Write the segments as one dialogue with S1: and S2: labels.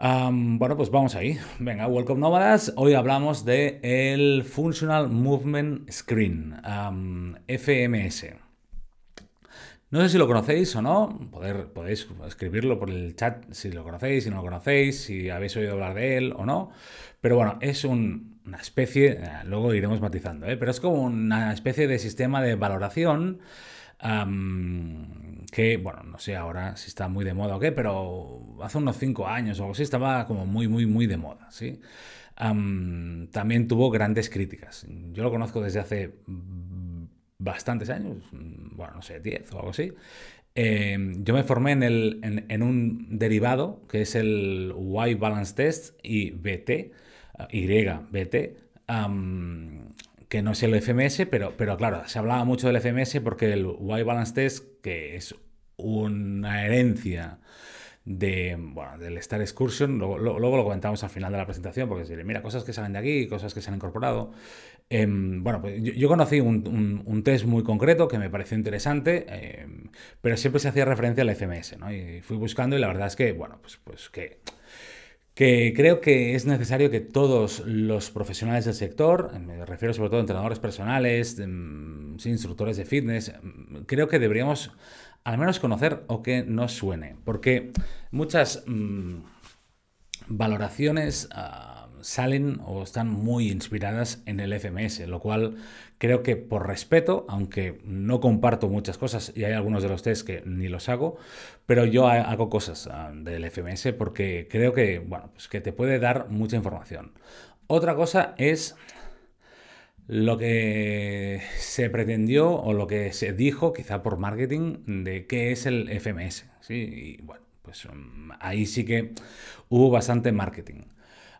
S1: bueno, pues vamos ahí. Venga, welcome nómadas. Hoy hablamos de el Functional Movement Screen, FMS. No sé si lo conocéis o no, podéis escribirlo por el chat si lo conocéis, si no lo conocéis, si habéis oído hablar de él o no. Pero bueno, es una especie, eh, luego iremos matizando, ¿eh? pero es como una especie de sistema de valoración que, bueno, no sé ahora si está muy de moda o qué, pero hace unos cinco años o algo así estaba como muy, muy, muy de moda, ¿sí? también tuvo grandes críticas. Yo lo conozco desde hace bastantes años, bueno, no sé, 10 o algo así. Em, yo me formé en, el, en, un derivado que es el Y Balance Test y BT, eh, YBT, um, que no es el FMS, pero, pero claro, se hablaba mucho del FMS porque el Y Balance Test, que es una herencia de, del Star Excursion, luego, lo comentamos al final de la presentación, porque se mira, cosas que salen de aquí, cosas que se han incorporado. Em, bueno, pues yo, conocí un, test muy concreto que me pareció interesante, em, pero siempre se hacía referencia al FMS, ¿no? Y fui buscando y la verdad es que, bueno, pues, pues que que creo que es necesario que todos los profesionales del sector, me refiero sobre todo a entrenadores personales, em, instructores de fitness, em, creo que deberíamos al menos conocer o que nos suene, porque muchas em, valoraciones ah, salen o están muy inspiradas en el FMS, lo cual Creo que por respeto, aunque no comparto muchas cosas y hay algunos de los test que ni los hago, pero yo hago cosas ah, del FMS porque creo que, bueno, pues que te puede dar mucha información. Otra cosa es lo que se pretendió o lo que se dijo, quizá por marketing, de qué es el FMS. ¿sí? bueno, pues mm, ahí sí que hubo bastante marketing.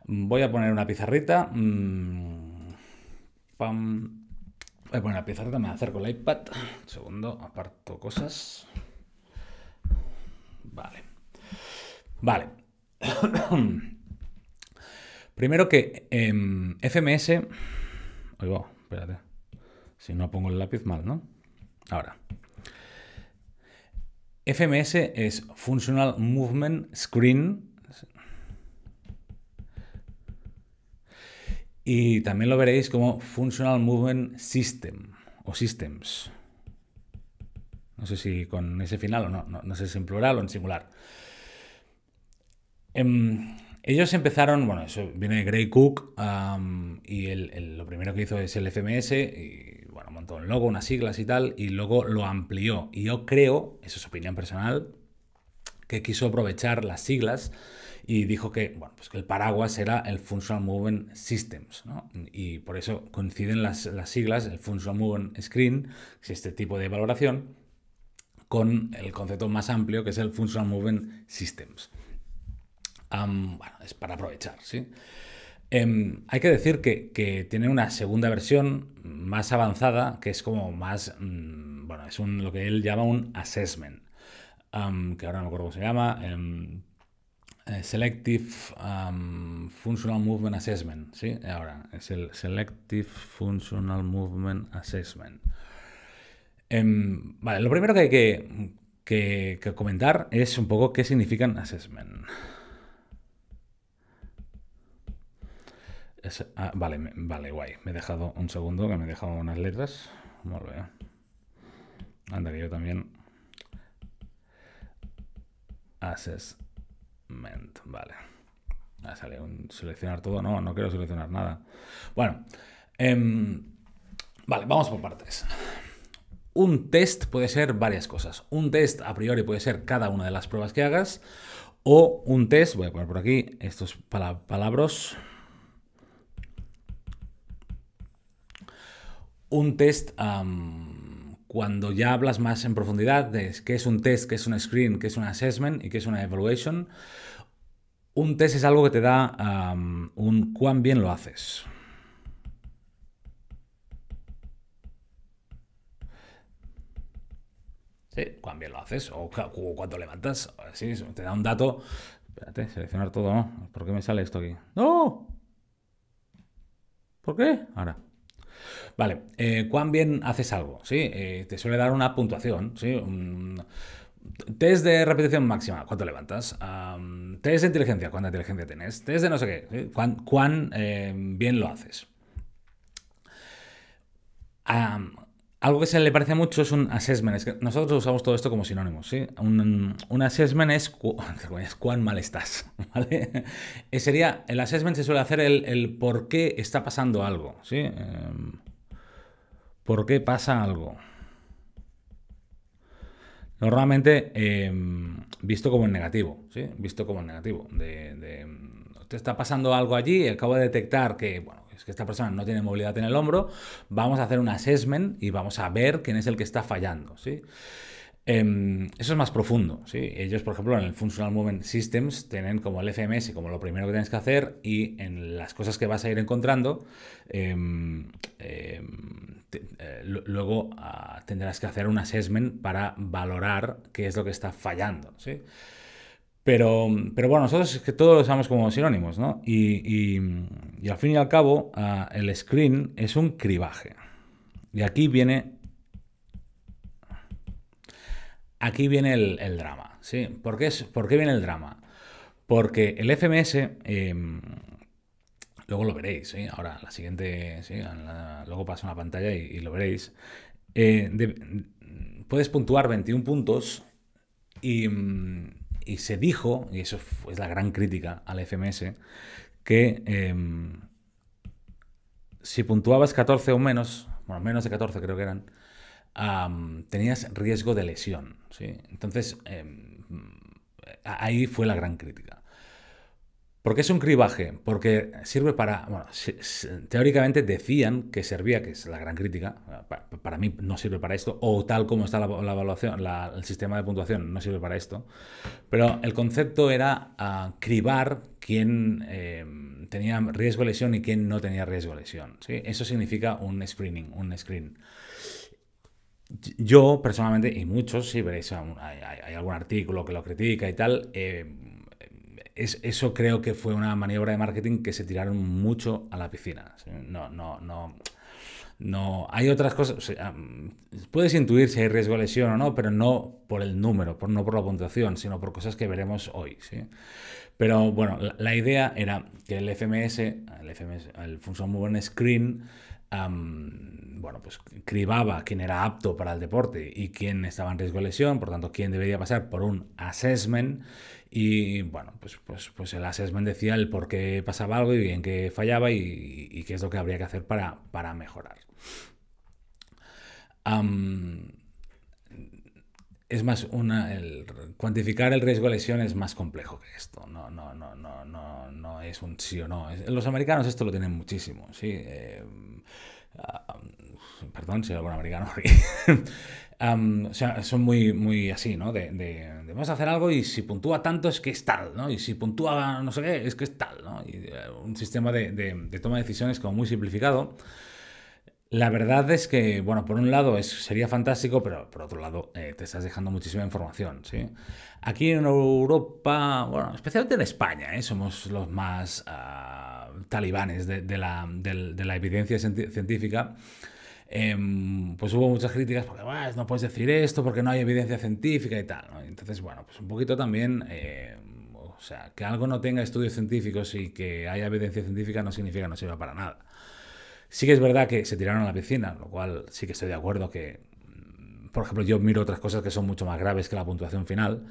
S1: Voy a poner una pizarrita. Mm, pam. Eh, bueno, a poner a me también hacer el iPad. segundo, aparto cosas. Vale. Vale. Primero que em, FMS. Oigo, espérate. Si no pongo el lápiz mal, ¿no? Ahora. FMS es Functional Movement Screen Y también lo veréis como Functional Movement System o Systems. No sé si con ese final o no, no, sé si en plural o en singular. Em, ellos empezaron, bueno, eso viene de grey Cook y lo primero que hizo es el FMS y bueno, montó un logo, unas siglas y tal y luego lo amplió. Y yo creo, eso es opinión personal, que quiso aprovechar las siglas y dijo que, bueno, pues el paraguas era el Functional Movement Systems, y por eso coinciden las, siglas, el Functional Movement Screen, que es este tipo de valoración, con el concepto más amplio que es el Functional Movement Systems. bueno, es para aprovechar, ¿sí? Em, hay que decir que, tiene una segunda versión más avanzada, que es como más, mm, bueno, es lo que él llama un assessment, que ahora no me acuerdo cómo se llama, em, eh, selective um, Functional Movement Assessment, ¿sí? Ahora, es el Selective Functional Movement Assessment. Em, vale, lo primero que hay que, comentar es un poco qué significan assessment. Ah, vale, vale, guay. Me he dejado un segundo, que me he dejado unas letras. Muy Anda, que yo también. Assessment. Vale. Ah, seleccionar todo. No, no quiero seleccionar nada. Bueno. Em, vale, vamos por partes. Un test puede ser varias cosas. Un test a priori puede ser cada una de las pruebas que hagas. O un test, voy a poner por aquí estos palabras. Un test cuando ya hablas más en profundidad de qué es un test, qué es un screen, qué es un assessment y qué es una evaluation. Un test es algo que te da un cuán bien lo haces. Sí, cuán bien lo haces o cuánto levantas. Sí, te da un dato. Espérate, seleccionar todo, ¿no? ¿Por qué me sale esto aquí? ¡No! ¿Por qué? Ahora. Vale, eh, cuán bien haces algo, ¿sí? Eh, te suele dar una puntuación, ¿sí? Un, Test de repetición máxima, ¿cuánto levantas? test de inteligencia, ¿cuánta inteligencia tienes? Test de no sé qué, ¿eh? ¿cuán, em, bien lo haces? algo que se le parece mucho es un assessment. nosotros usamos todo esto como sinónimos, ¿sí? Un, assessment es, cuán mal estás, eh, sería, el assessment se suele hacer el, por qué está pasando algo, ¿sí? Em, ¿Por qué pasa algo? Normalmente em, visto como en negativo, ¿sí? Visto como en negativo. De, te está pasando algo allí, acabo de detectar que, bueno, es que esta persona no tiene movilidad en el hombro, vamos a hacer un assessment y vamos a ver quién es el que está fallando, ¿sí? Em, eso es más profundo, ¿sí? Ellos, por ejemplo, en el Functional Movement Systems tienen como el FMS como lo primero que tienes que hacer y en las cosas que vas a ir encontrando, em, eh, luego ah, tendrás que hacer un assessment para valorar qué es lo que está fallando, ¿sí? Pero, pero bueno, nosotros es que todos lo usamos como sinónimos, ¿no? Y, al fin y al cabo, ah, el screen es un cribaje. Y aquí viene. Aquí viene el, drama, ¿sí? ¿Por qué, es, viene el drama? Porque el FMS em, Luego lo veréis, ¿eh? Ahora, la siguiente, ¿sí? luego pasa una pantalla y, lo veréis. Eh, puedes puntuar 21 puntos mm, y, se dijo, y eso es la gran crítica al FMS, que em, si puntuabas 14 o menos, bueno, menos de 14 creo que eran, tenías riesgo de lesión. Entonces, em, ahí fue la gran crítica. ¿Por qué es un cribaje? Porque sirve para. Bueno, teóricamente decían que servía, que es la gran crítica, para, mí no sirve para esto, o tal como está la, evaluación, el sistema de puntuación no sirve para esto, pero el concepto era ah, cribar quién eh, tenía riesgo de lesión y quién no tenía riesgo de lesión. Eso significa un screening, un screen. Yo personalmente, y muchos, si veréis, hay, algún artículo que lo critica y tal, eh, eso creo que fue una maniobra de marketing que se tiraron mucho a la piscina. No, no, no. No, hay otras cosas. Mm, puedes intuir si hay riesgo de lesión o no, pero no por el número, no por la puntuación, sino por cosas que veremos hoy. ¿sí? Pero bueno, la, idea era que el FMS, el, FMS, el Function Movement Screen, bueno, pues cribaba quién era apto para el deporte y quién estaba en riesgo de lesión, por tanto, quién debería pasar por un assessment y bueno, pues, pues, pues el assessment decía el por qué pasaba algo y bien qué fallaba y, qué es lo que habría que hacer para, para mejorar. es más, una, el, cuantificar el riesgo de lesión es más complejo que esto. No, no, no, no, no, no es un sí o no. Los americanos esto lo tienen muchísimo, sí. Eh, perdón si algún americano o sea, son muy, muy así, ¿no? De, vamos a hacer algo y si puntúa tanto es que es tal, ¿no? Y si puntúa no sé qué, es que es tal, ¿no? Y, eh, un sistema de, de, toma de decisiones como muy simplificado. La verdad es que, bueno, por un lado es, sería fantástico, pero por otro lado eh, te estás dejando muchísima información, ¿sí? Aquí en Europa, bueno, especialmente en España, ¿eh? somos los más ah, talibanes la, de, la, evidencia científica. Em, pues hubo muchas críticas porque no puedes decir esto, porque no hay evidencia científica y tal. Entonces, bueno, pues un poquito también, em, o sea, que algo no tenga estudios científicos y que haya evidencia científica no significa que no sirva para nada. Sí que es verdad que se tiraron a la piscina, lo cual sí que estoy de acuerdo que, mm, por ejemplo, yo miro otras cosas que son mucho más graves que la puntuación final.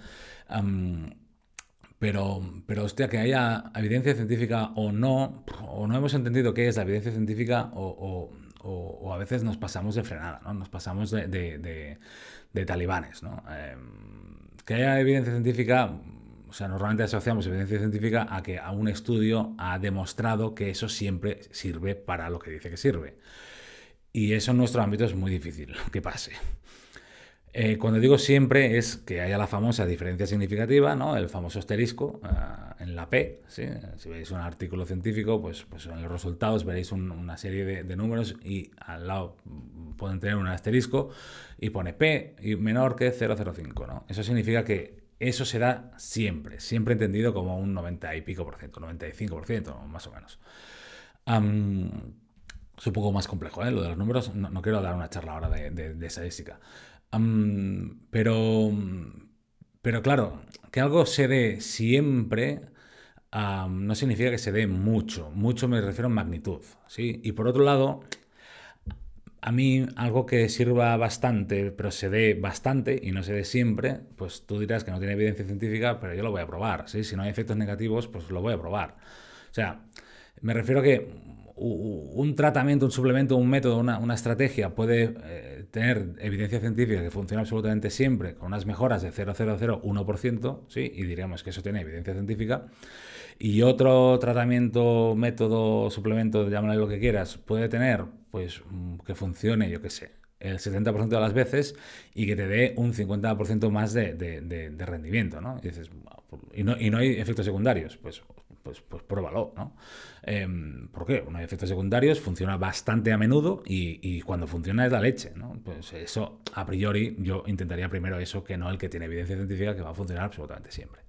S1: pero, pero hostia, que haya evidencia científica o no, o no hemos entendido qué es la evidencia científica o, o o, a veces nos pasamos de frenada, ¿no? Nos pasamos de, talibanes, ¿no? Em, que haya evidencia científica, o sea, normalmente asociamos evidencia científica a que a un estudio ha demostrado que eso siempre sirve para lo que dice que sirve. Y eso en nuestro ámbito es muy difícil que pase. Eh, cuando digo siempre es que haya la famosa diferencia significativa, ¿no? el famoso asterisco ah, en la P. Si veis un artículo científico, pues, pues en los resultados veréis una serie de, números y al lado pueden tener un asterisco y pone P y menor que 0,05. Eso significa que eso se da siempre, siempre entendido como un 90 y pico por ciento, 95% más o menos. es un poco más complejo, ¿eh? lo de los números. No, quiero dar una charla ahora de estadística pero, pero claro, que algo se dé siempre no significa que se dé mucho. Mucho me refiero a magnitud. ¿sí? Y por otro lado, a mí algo que sirva bastante, pero se dé bastante y no se dé siempre, pues tú dirás que no tiene evidencia científica, pero yo lo voy a probar. ¿sí? Si no hay efectos negativos, pues lo voy a probar. O sea, me refiero a que un tratamiento, un suplemento, un método, una, estrategia puede eh, tener evidencia científica que funciona absolutamente siempre con unas mejoras de 0,001%, ¿sí? y diríamos que eso tiene evidencia científica, y otro tratamiento, método, suplemento, llámale lo que quieras, puede tener pues mm, que funcione, yo qué sé, el 70% de las veces y que te dé un 50% más de, rendimiento, ¿no? Y no, y no hay efectos secundarios, pues pues, pues pruébalo, ¿no? Em, ¿Por qué? Uno de efectos secundarios funciona bastante a menudo y, y, cuando funciona es la leche, ¿no? Pues eso, a priori, yo intentaría primero eso que no el que tiene evidencia científica que va a funcionar absolutamente siempre.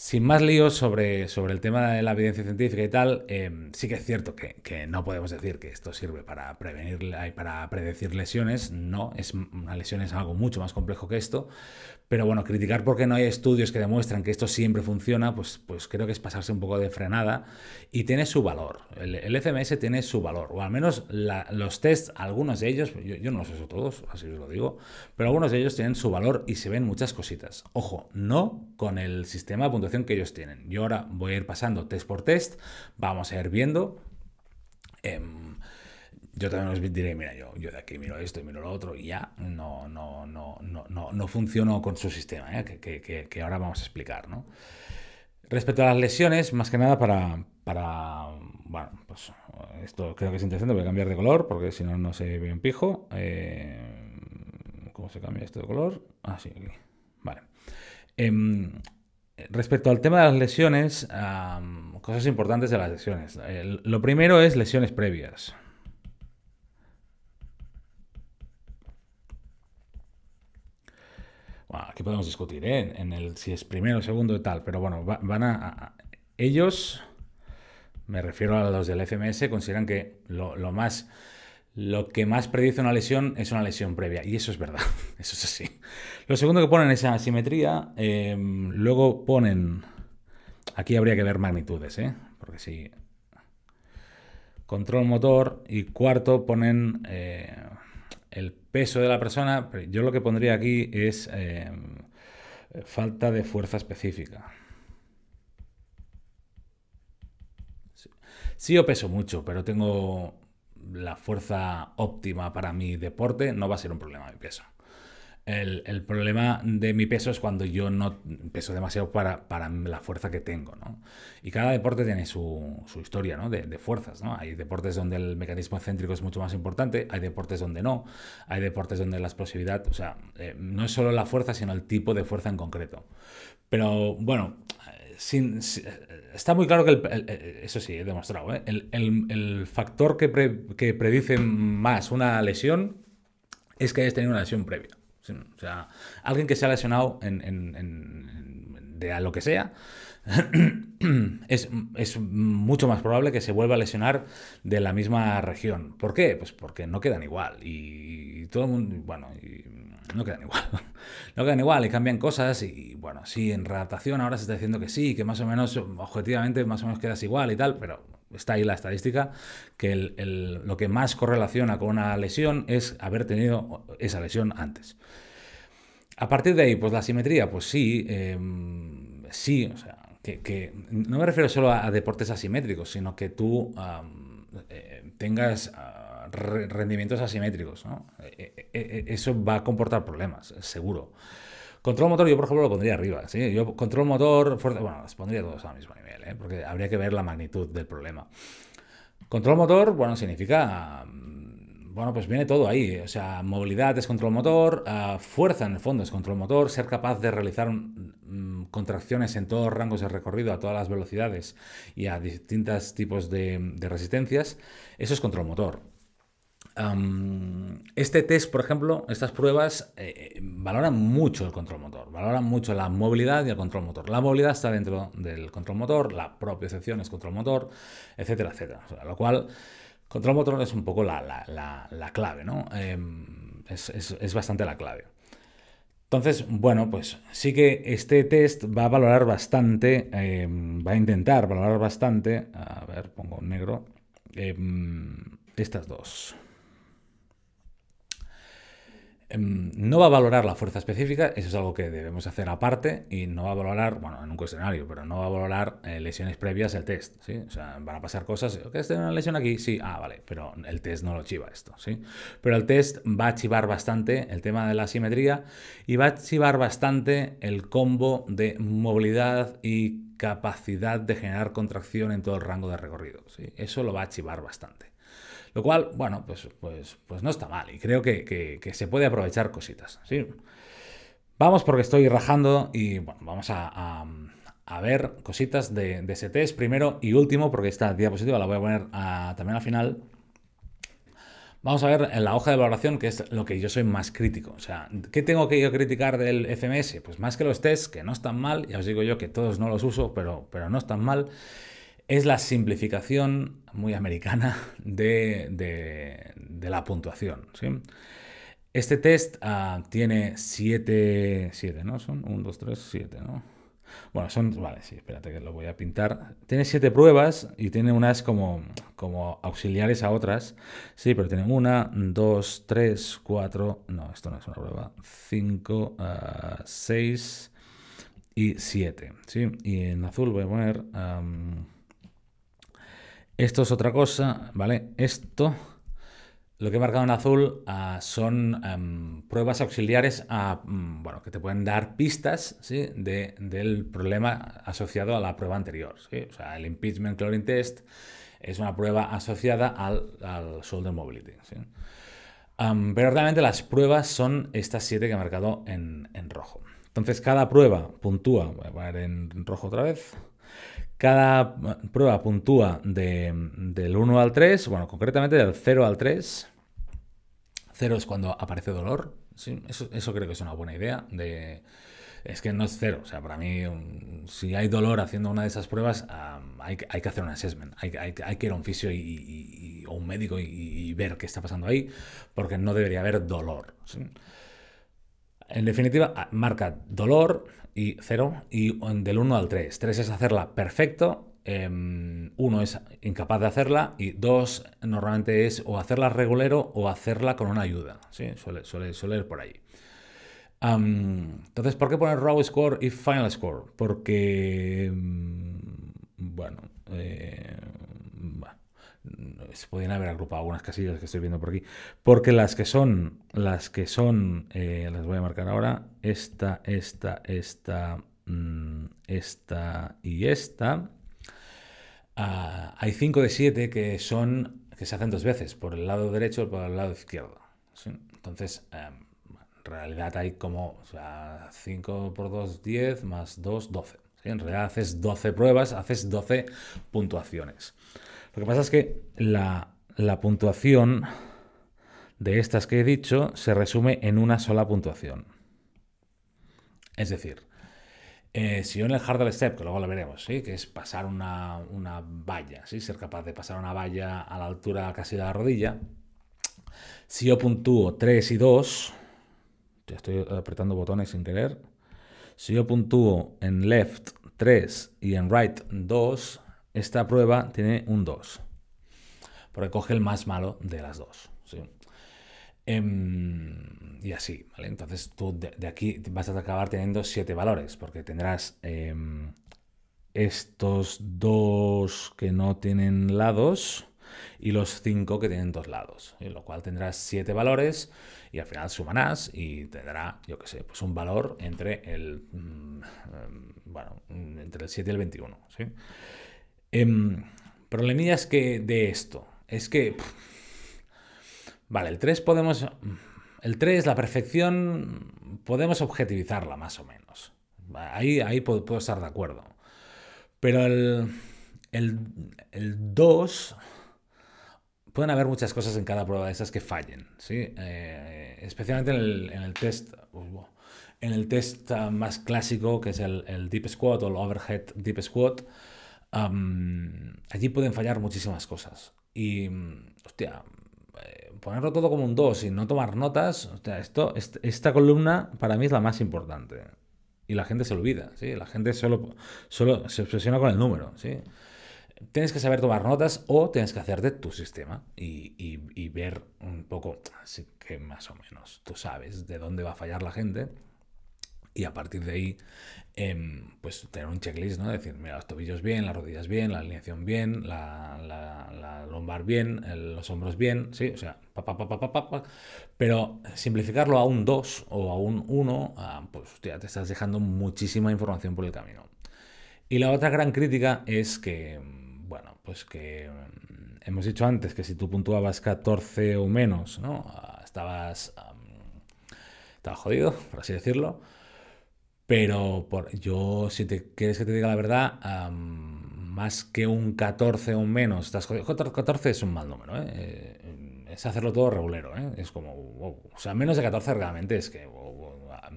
S1: Sin más líos sobre, sobre el tema de la evidencia científica y tal, eh, sí que es cierto que, no podemos decir que esto sirve para prevenir y eh, para predecir lesiones. No, es, una lesión es algo mucho más complejo que esto. Pero bueno, criticar porque no hay estudios que demuestran que esto siempre funciona, pues, pues creo que es pasarse un poco de frenada y tiene su valor. El, FMS tiene su valor, o al menos los tests, algunos de ellos, yo, yo no los uso todos, así os lo digo, pero algunos de ellos tienen su valor y se ven muchas cositas. Ojo, no con el sistema de puntuación que ellos tienen. Yo ahora voy a ir pasando test por test, vamos a ir viendo. Em, yo también os diré, mira, yo, yo de aquí miro esto y miro lo otro, y ya no, no, no, no, no, no funcionó con su sistema, ¿eh? que, ahora vamos a explicar, ¿no? Respecto a las lesiones, más que nada para, para. Bueno, pues esto creo que es interesante, voy a cambiar de color porque si no, no se ve un pijo. Eh, ¿Cómo se cambia esto de color? Ah, sí, aquí. Em, respecto al tema de las lesiones, cosas importantes de las lesiones. lo primero es lesiones previas. aquí podemos discutir ¿eh? en el si es primero, segundo y tal, pero bueno, van a, ellos, me refiero a los del FMS, consideran que lo más lo que más predice una lesión es una lesión previa, y eso es verdad, eso es así. Lo segundo que ponen es asimetría, em, luego ponen... Aquí habría que ver magnitudes, ¿eh? Porque si... Control motor y cuarto ponen eh, el peso de la persona. Yo lo que pondría aquí es em, falta de fuerza específica. Sí, yo peso mucho, pero tengo la fuerza óptima para mi deporte, no va a ser un problema de peso. El, problema de mi peso es cuando yo no peso demasiado para, para la fuerza que tengo, ¿no? Y cada deporte tiene su, historia, ¿no? de, fuerzas, Hay deportes donde el mecanismo céntrico es mucho más importante, hay deportes donde no, hay deportes donde la explosividad, o sea, eh, no es solo la fuerza, sino el tipo de fuerza en concreto. Pero bueno, sin, está muy claro que, el, eso sí, he demostrado, ¿eh? el, factor que, predice más una lesión es que hayas tenido una lesión previa. O sea, alguien que se ha lesionado en, de lo que sea, es, es, mucho más probable que se vuelva a lesionar de la misma región. ¿Por qué? Pues porque no quedan igual. Y, todo el mundo, bueno, no quedan igual. no quedan igual y cambian cosas. Y, bueno, sí, en redactación ahora se está diciendo que sí, que más o menos, objetivamente, más o menos quedas igual y tal, pero está ahí la estadística, que lo que más correlaciona con una lesión es haber tenido esa lesión antes. A partir de ahí, pues la simetría, pues sí, em, sí, o sea, que, no me refiero solo a, deportes asimétricos, sino que tú eh, tengas ah, rendimientos asimétricos. Eh, eh, eso va a comportar problemas, seguro. Control motor, yo por ejemplo lo pondría arriba. ¿sí? Yo control motor, fuerte, bueno, los pondría todos al mismo nivel, porque habría que ver la magnitud del problema. Control motor, bueno, significa bueno, pues viene todo ahí. O sea, movilidad es control motor, ah, fuerza en el fondo es control motor, ser capaz de realizar mm, contracciones en todos los rangos de recorrido, a todas las velocidades y a distintos tipos de, resistencias, eso es control motor. este test, por ejemplo, estas pruebas eh, eh, valoran mucho el control motor, valoran mucho la movilidad y el control motor. La movilidad está dentro del control motor, la propia excepción es control motor, etcétera, etcétera. lo cual Control motor es un poco la, clave, ¿no? Em, es, bastante la clave. Entonces, bueno, pues sí que este test va a valorar bastante, em, va a intentar valorar bastante, a ver, pongo negro, em, estas dos. Em, no va a valorar la fuerza específica, eso es algo que debemos hacer aparte y no va a valorar, bueno, en un cuestionario, pero no va a valorar eh, lesiones previas del test, ¿sí? O sea, van a pasar cosas, ¿qué es este una lesión aquí? Sí, ah, vale, pero el test no lo chiva esto, ¿sí? Pero el test va a chivar bastante el tema de la simetría y va a chivar bastante el combo de movilidad y capacidad de generar contracción en todo el rango de recorrido, ¿sí? Eso lo va a chivar bastante. Lo cual, bueno, pues, pues, pues no está mal y creo que, se puede aprovechar cositas. ¿sí? Vamos porque estoy rajando y vamos a, a, ver cositas de, ese test primero y último, porque esta diapositiva la voy a poner ah, también al final. Vamos a ver en la hoja de valoración, que es lo que yo soy más crítico. O sea, ¿qué tengo que yo criticar del FMS? Pues más que los tests, que no están mal, ya os digo yo que todos no los uso, pero, pero no están mal es la simplificación muy americana de, de, de la puntuación. ¿sí? Este test ah, tiene 7, 7, ¿no? Son 1, 2, 3, 7, ¿no? Bueno, son, vale, sí, espérate que lo voy a pintar. Tiene 7 pruebas y tiene unas como, como auxiliares a otras. Sí, pero tiene 1, 2, 3, 4, no, esto no es una prueba, 5, 6 ah, y 7, ¿sí? Y en azul voy a poner... Um, esto es otra cosa, ¿vale? Esto, lo que he marcado en azul, ah, son em, pruebas auxiliares mm, bueno, que te pueden dar pistas del problema asociado a la prueba anterior. O sea, el impeachment chlorine test es una prueba asociada al, al shoulder mobility. Em, pero realmente las pruebas son estas siete que he marcado en, en rojo. Entonces cada prueba puntúa, voy a poner en rojo otra vez, cada prueba puntúa del 1 al 3, bueno, concretamente del 0 al 3. 0 es cuando aparece dolor. eso, creo que es una buena idea es que no es cero. O sea, para mí, si hay dolor haciendo una de esas pruebas, hay, que hacer un assessment. Hay, que ir a un fisio y, o un médico y, ver qué está pasando ahí, porque no debería haber dolor. En definitiva, marca dolor, y 0 y del 1 al 3. 3 es hacerla perfecto, 1 em, es incapaz de hacerla y 2 normalmente es o hacerla regulero o hacerla con una ayuda. ¿sí? Suele, suele, suele ir por ahí. entonces, ¿por qué poner raw score y final score? Porque, em, bueno, eh, se podrían haber agrupado algunas casillas que estoy viendo por aquí, porque las que son, las que son, eh, las voy a marcar ahora, esta, esta, esta, mm, esta y esta, ah, hay 5 de 7 que son, que se hacen dos veces, por el lado derecho y por el lado izquierdo. Entonces, en em, realidad hay como, 5 por 2, 10, más 2, 12. En realidad haces 12 pruebas, haces 12 puntuaciones. Lo que pasa es que la, puntuación de estas que he dicho se resume en una sola puntuación. Es decir, eh, si yo en el hardware step, que luego lo veremos, ¿sí? que es pasar una, valla, ¿sí? ser capaz de pasar una valla a la altura casi de la rodilla, si yo puntúo 3 y 2, ya estoy apretando botones sin querer, si yo puntúo en left 3 y en right 2, esta prueba tiene un 2. Porque coge el más malo de las dos. Em, y así, ¿vale? Entonces tú de, aquí vas a acabar teniendo siete valores, porque tendrás em, estos dos que no tienen lados y los cinco que tienen dos lados, en lo cual tendrás siete valores y al final sumarás y tendrá, yo qué sé, pues un valor entre el, mm, em, bueno, entre el 7 y el 21, ¿sí? Eh, es que de esto. Es que... vale, el 3 podemos... El 3, la perfección, podemos objetivizarla más o menos. Ahí, ahí puedo, estar de acuerdo. Pero el, el, 2 pueden haber muchas cosas en cada prueba de esas que fallen, eh, especialmente en el, test, en el test más clásico, que es el, deep squat o el overhead deep squat, allí pueden fallar muchísimas cosas. Y, mm, hostia, eh, ponerlo todo como un 2 y no tomar notas, esto, esta columna para mí es la más importante. Y la gente se olvida, ¿sí? La gente solo, solo se obsesiona con el número, ¿sí? Tienes que saber tomar notas o tienes que hacerte tu sistema y, y ver un poco, así que más o menos tú sabes de dónde va a fallar la gente y a partir de ahí em, pues tener un checklist, ¿no? Decir, mira, los tobillos bien, las rodillas bien, la alineación bien, la, la, lombar bien, los hombros bien, sí, o sea, pa, pa, pa, pero simplificarlo a un 2 o a un 1, ah, pues hostia, te estás dejando muchísima información por el camino. Y la otra gran crítica es que, bueno, pues que em, hemos dicho antes que si tú puntuabas 14 o menos, ¿no? Ah, estabas, estabas jodido, por así decirlo. Pero por, yo, si te quieres que te diga la verdad, más que un 14 o un menos, 14 es un mal número, ¿eh? Eh, es hacerlo todo regulero, ¿eh? es como, o sea, menos de 14 realmente es que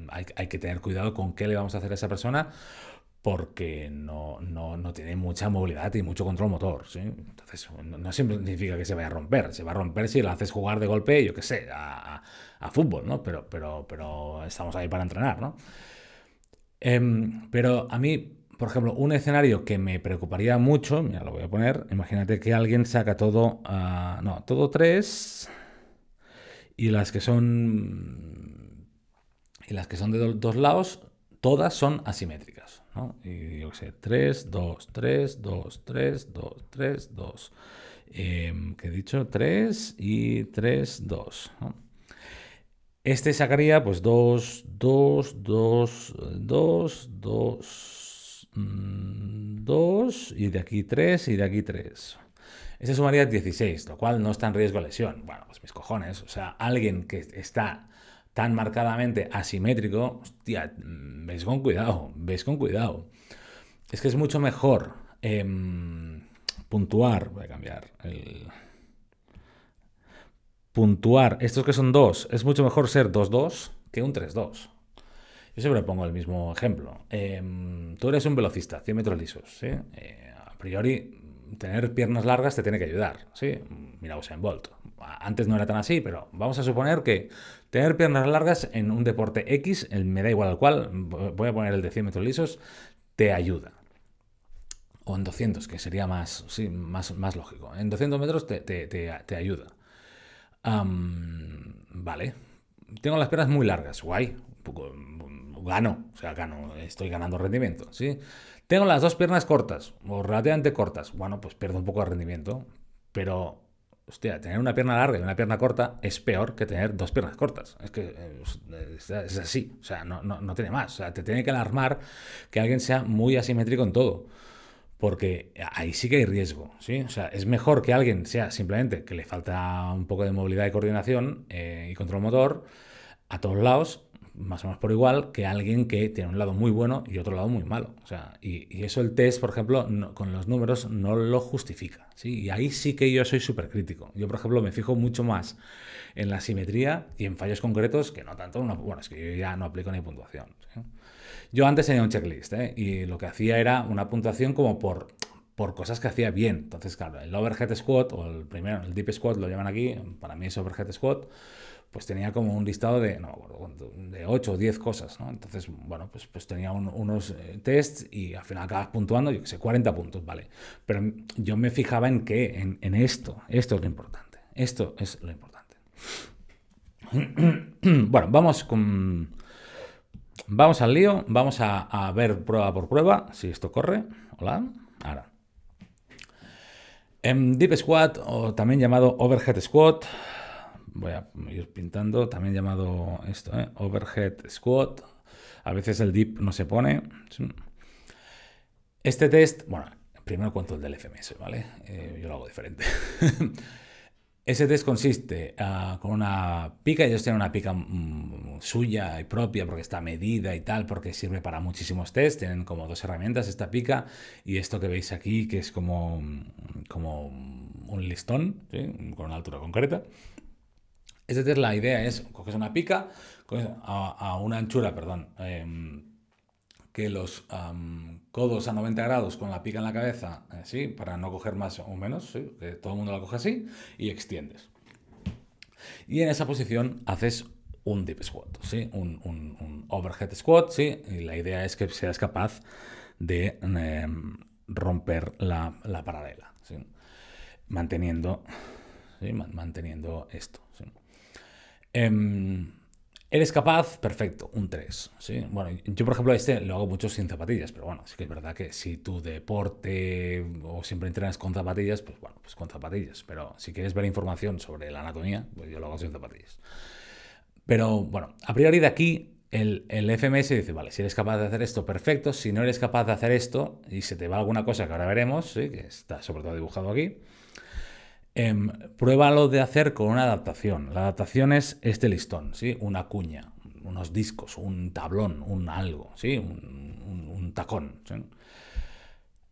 S1: hay, hay, que tener cuidado con qué le vamos a hacer a esa persona porque no, no, no tiene mucha movilidad y mucho control motor, Entonces, no, siempre significa que se vaya a romper, se va a romper si la haces jugar de golpe, yo qué sé, a, a, a fútbol, ¿no? Pero, pero, pero estamos ahí para entrenar, ¿no? Em, pero a mí, por ejemplo, un escenario que me preocuparía mucho, mira, lo voy a poner, imagínate que alguien saca todo, ah, todo 3 y las que son y las que son de dos lados, todas son asimétricas, ¿no? Y yo qué sé, 3, 2, 3, 2, 3, 2, 3, 2. que he dicho 3 y 3, 2. ¿no? Este sacaría pues 2, 2, 2, 2, 2, 2 y de aquí 3 y de aquí 3. Este sumaría 16, lo cual no está en riesgo de lesión. Bueno, pues mis cojones. O sea, alguien que está tan marcadamente asimétrico, hostia, veis con cuidado, veis con cuidado. Es que es mucho mejor em, puntuar, voy a cambiar el puntuar estos que son dos es mucho mejor ser 2-2 que un 3-2. Yo siempre pongo el mismo ejemplo. Em, tú eres un velocista, 100 metros lisos. Eh, a priori, tener piernas largas te tiene que ayudar. ¿sí? Mira en Bolt. Antes no era tan así, pero vamos a suponer que tener piernas largas en un deporte X, me da igual al cual, voy a poner el de 100 metros lisos, te ayuda. O en 200, que sería más, sí, más, más lógico. En 200 metros te ayuda vale, tengo las piernas muy largas, guay, mm, gano, o sea, gano, estoy ganando rendimiento, ¿sí? Tengo las dos piernas cortas, o relativamente cortas, bueno, pues pierdo un poco de rendimiento, pero, hostia, tener una pierna larga y una pierna corta es peor que tener dos piernas cortas, es que eh, es, así, o sea, no, no tiene más, o sea, te tiene que alarmar que alguien sea muy asimétrico en todo porque ahí sí que hay riesgo, ¿sí? O sea, es mejor que alguien sea simplemente que le falta un poco de movilidad y coordinación eh, y control motor a todos lados, más o menos por igual, que alguien que tiene un lado muy bueno y otro lado muy malo. O sea, y, eso el test, por ejemplo, con los números no lo justifica, ¿sí? Y ahí sí que yo soy súper crítico. Yo, por ejemplo, me fijo mucho más en la simetría y en fallos concretos que no tanto... Una, bueno, es que yo ya no aplico ni puntuación, ¿sí? Yo antes tenía un checklist ¿eh? y lo que hacía era una puntuación como por, por cosas que hacía bien. Entonces, claro, el overhead squat o el primero, el deep squat, lo llaman aquí, para mí es overhead squat, pues tenía como un listado de, de 8 o 10 cosas, ¿no? Entonces, bueno, pues, pues tenía unos eh, tests y al final acabas puntuando, yo que sé, 40 puntos, ¿vale? Pero yo me fijaba en qué, en esto, esto es lo importante, esto es lo importante. Bueno, vamos con vamos al lío, vamos a, ver prueba por prueba si esto corre. Hola, ahora. En Deep Squat, o también llamado Overhead Squat, voy a ir pintando, también llamado esto, ¿eh? Overhead Squat. A veces el Deep no se pone. Este test, bueno, primero cuento el del FMS, ¿vale? Eh, yo lo hago diferente. Ese test consiste ah, con una pica, ellos tienen una pica mm, suya y propia porque está medida y tal, porque sirve para muchísimos tests, tienen como dos herramientas, esta pica y esto que veis aquí, que es como, mm, como un listón, con una altura concreta. Este test la idea es, coges una pica a, una anchura, perdón, em, que los codos a 90 grados con la pica en la cabeza, así, eh, para no coger más o menos, que todo el mundo la coge así, y extiendes. Y en esa posición haces un deep squat, ¿sí? un, overhead squat, ¿sí? y la idea es que seas capaz de em, romper la, paralela, manteniendo, manteniendo esto. Em, ¿Eres capaz? Perfecto, un 3. Bueno, yo por ejemplo este lo hago mucho sin zapatillas, pero bueno, sí que es verdad que si tu deporte o siempre entrenas con zapatillas, pues bueno, pues con zapatillas. Pero si quieres ver información sobre la anatomía, pues yo lo hago sin zapatillas. Pero bueno, a priori de aquí el, el FMS dice, vale, si eres capaz de hacer esto, perfecto. Si no eres capaz de hacer esto y se te va alguna cosa que ahora veremos, que está sobre todo dibujado aquí, Em, pruébalo de hacer con una adaptación. La adaptación es este listón, ¿sí? Una cuña, unos discos, un tablón, un algo, ¿sí? Un, tacón.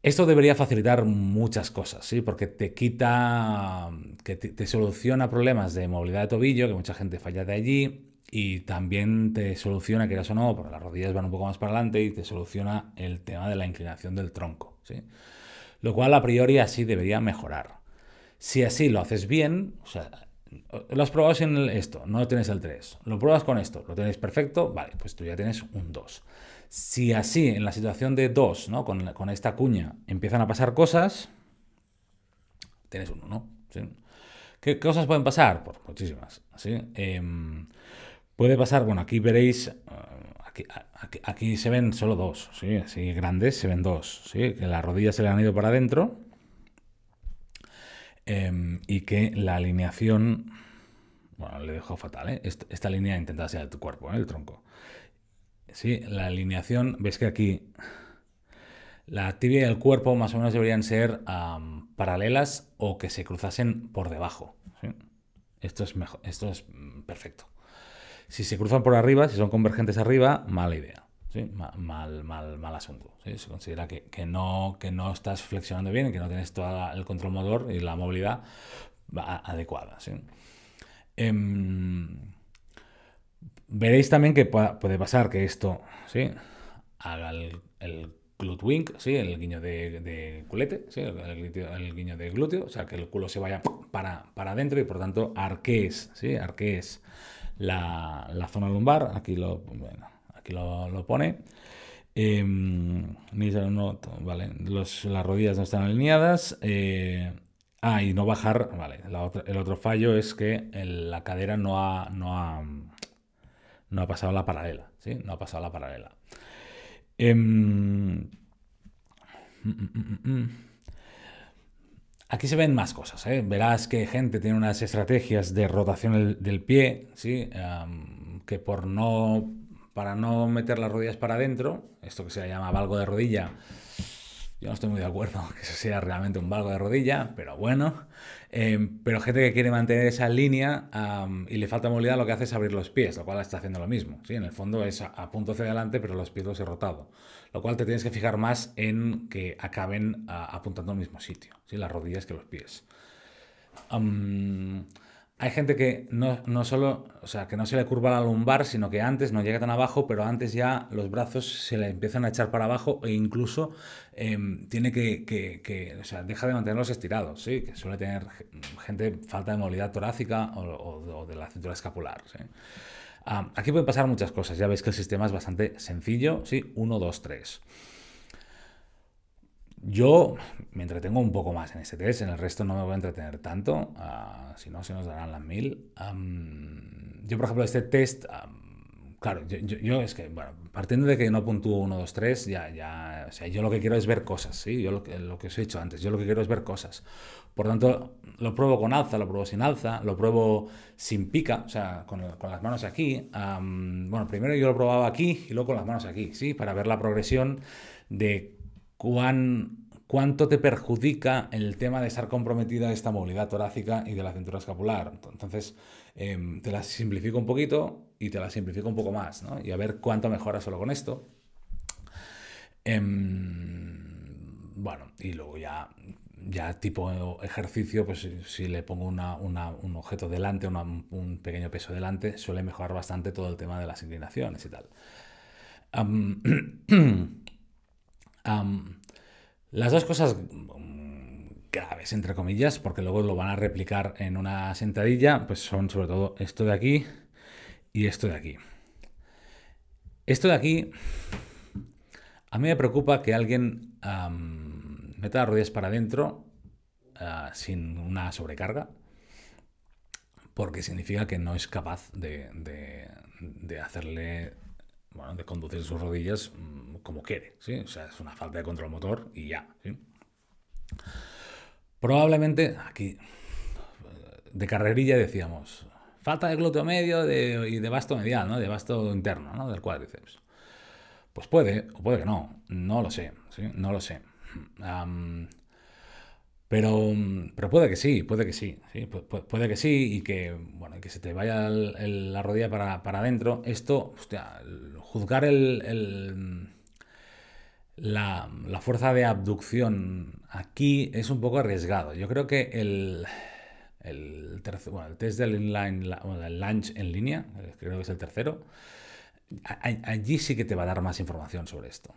S1: Esto debería facilitar muchas cosas, ¿sí? Porque te quita, que te, soluciona problemas de movilidad de tobillo, que mucha gente falla de allí, y también te soluciona, quieras o no, porque las rodillas van un poco más para adelante, y te soluciona el tema de la inclinación del tronco, ¿sí? Lo cual a priori así debería mejorar. Si así lo haces bien, o sea, lo has probado sin esto, no tienes el 3. Lo pruebas con esto, lo tenéis perfecto, vale, pues tú ya tienes un 2. Si así, en la situación de 2, ¿no? Con, esta cuña, empiezan a pasar cosas, tienes uno, ¿no? ¿Qué cosas pueden pasar? Pues muchísimas, ¿sí? Em, puede pasar, bueno, aquí veréis... Eh, aquí, se ven solo dos, ¿sí? así grandes se ven dos, ¿sí? que las rodillas se le han ido para adentro Em, y que la alineación, bueno, le dejó fatal, ¿eh? esta línea intenta ser de tu cuerpo, ¿eh? el tronco. Sí, la alineación, ves que aquí la tibia y el cuerpo más o menos deberían ser paralelas o que se cruzasen por debajo. Esto, es mejor, esto es mm, perfecto. Si se cruzan por arriba, si son convergentes arriba, mala idea mal, mal, mal asunto. Se considera que, que, no, que no estás flexionando bien, que no tienes todo el control motor y la movilidad adecuada. Em, veréis también que puede pasar que esto ¿sí? haga el, glute wink, el guiño de, culete, el, guiño de glúteo, o sea, que el culo se vaya para, para adentro y por tanto arquees, ¿sí? la, la zona lumbar. Aquí lo aquí lo, pone. Em, las rodillas no están alineadas. Eh, ah, y no bajar, el otro fallo es que la cadera no ha, no, ha, pasado la paralela, ¿sí? No ha pasado la paralela. Em, mm, mm, mm, aquí se ven más cosas. ¿eh? Verás que gente tiene unas estrategias de rotación del, pie, ¿sí? que por no para no meter las rodillas para adentro, esto que se llama valgo de rodilla, yo no estoy muy de acuerdo que eso sea realmente un valgo de rodilla, pero bueno. Eh, pero gente que quiere mantener esa línea y le falta movilidad, lo que hace es abrir los pies, lo cual está haciendo lo mismo. ¿sí? En el fondo es a, punto hacia adelante, pero los pies los he rotado. Lo cual te tienes que fijar más en que acaben apuntando al mismo sitio, ¿sí? las rodillas que los pies hay gente que no, solo, o sea, que no se le curva la lumbar, sino que antes no llega tan abajo, pero antes ya los brazos se le empiezan a echar para abajo e incluso em, tiene que, o sea, deja de mantenerlos estirados, ¿sí? Que suele tener gente falta de movilidad torácica o, de la cintura escapular, ah, aquí pueden pasar muchas cosas, ya veis que el sistema es bastante sencillo, ¿sí? 1, 2, 3. Yo me entretengo un poco más en este test, en el resto no me voy a entretener tanto, ah, si no se nos darán las mil. yo, por ejemplo, este test, claro, yo, es que, bueno, partiendo de que no puntúo 1, 2, 3, ya, ya, o sea, yo lo que quiero es ver cosas, ¿sí? Yo lo que, lo que os he dicho antes, yo lo que quiero es ver cosas. Por tanto, lo pruebo con alza, lo pruebo sin alza, lo pruebo sin pica, o sea, con, con las manos aquí. bueno, primero yo lo probaba aquí y luego con las manos aquí, ¿sí? Para ver la progresión de cuán, cuánto te perjudica el tema de estar comprometida esta movilidad torácica y de la cintura escapular. Entonces, em, te la simplifico un poquito y te la simplifico un poco más, ¿no? Y a ver cuánto mejora solo con esto. Em, bueno, y luego ya ya tipo ejercicio, pues si le pongo un objeto delante, un pequeño peso delante, suele mejorar bastante todo el tema de las inclinaciones y tal. las dos cosas mm, graves, entre comillas, porque luego lo van a replicar en una sentadilla, pues son sobre todo esto de aquí y esto de aquí. Esto de aquí, a mí me preocupa que alguien meta las rodillas para adentro ah, sin una sobrecarga, porque significa que no es capaz de, de, de hacerle bueno, de conducir sus rodillas mm, como quiere, ¿sí? O sea, es una falta de control motor y ya, Probablemente, aquí, de carrerilla decíamos, falta de glúteo medio y de basto medial, ¿no? De basto interno, ¿no? Del cuádriceps. Pues puede, o puede que no, no lo sé, No lo sé. pero, pero puede que sí, puede que sí, puede que sí y que, bueno, que se te vaya la rodilla para, para adentro. Esto, hostia, juzgar la, fuerza de abducción aquí es un poco arriesgado. Yo creo que el, el, bueno, el test del inline, lunch en línea, creo que es el tercero, allí sí que te va a dar más información sobre esto.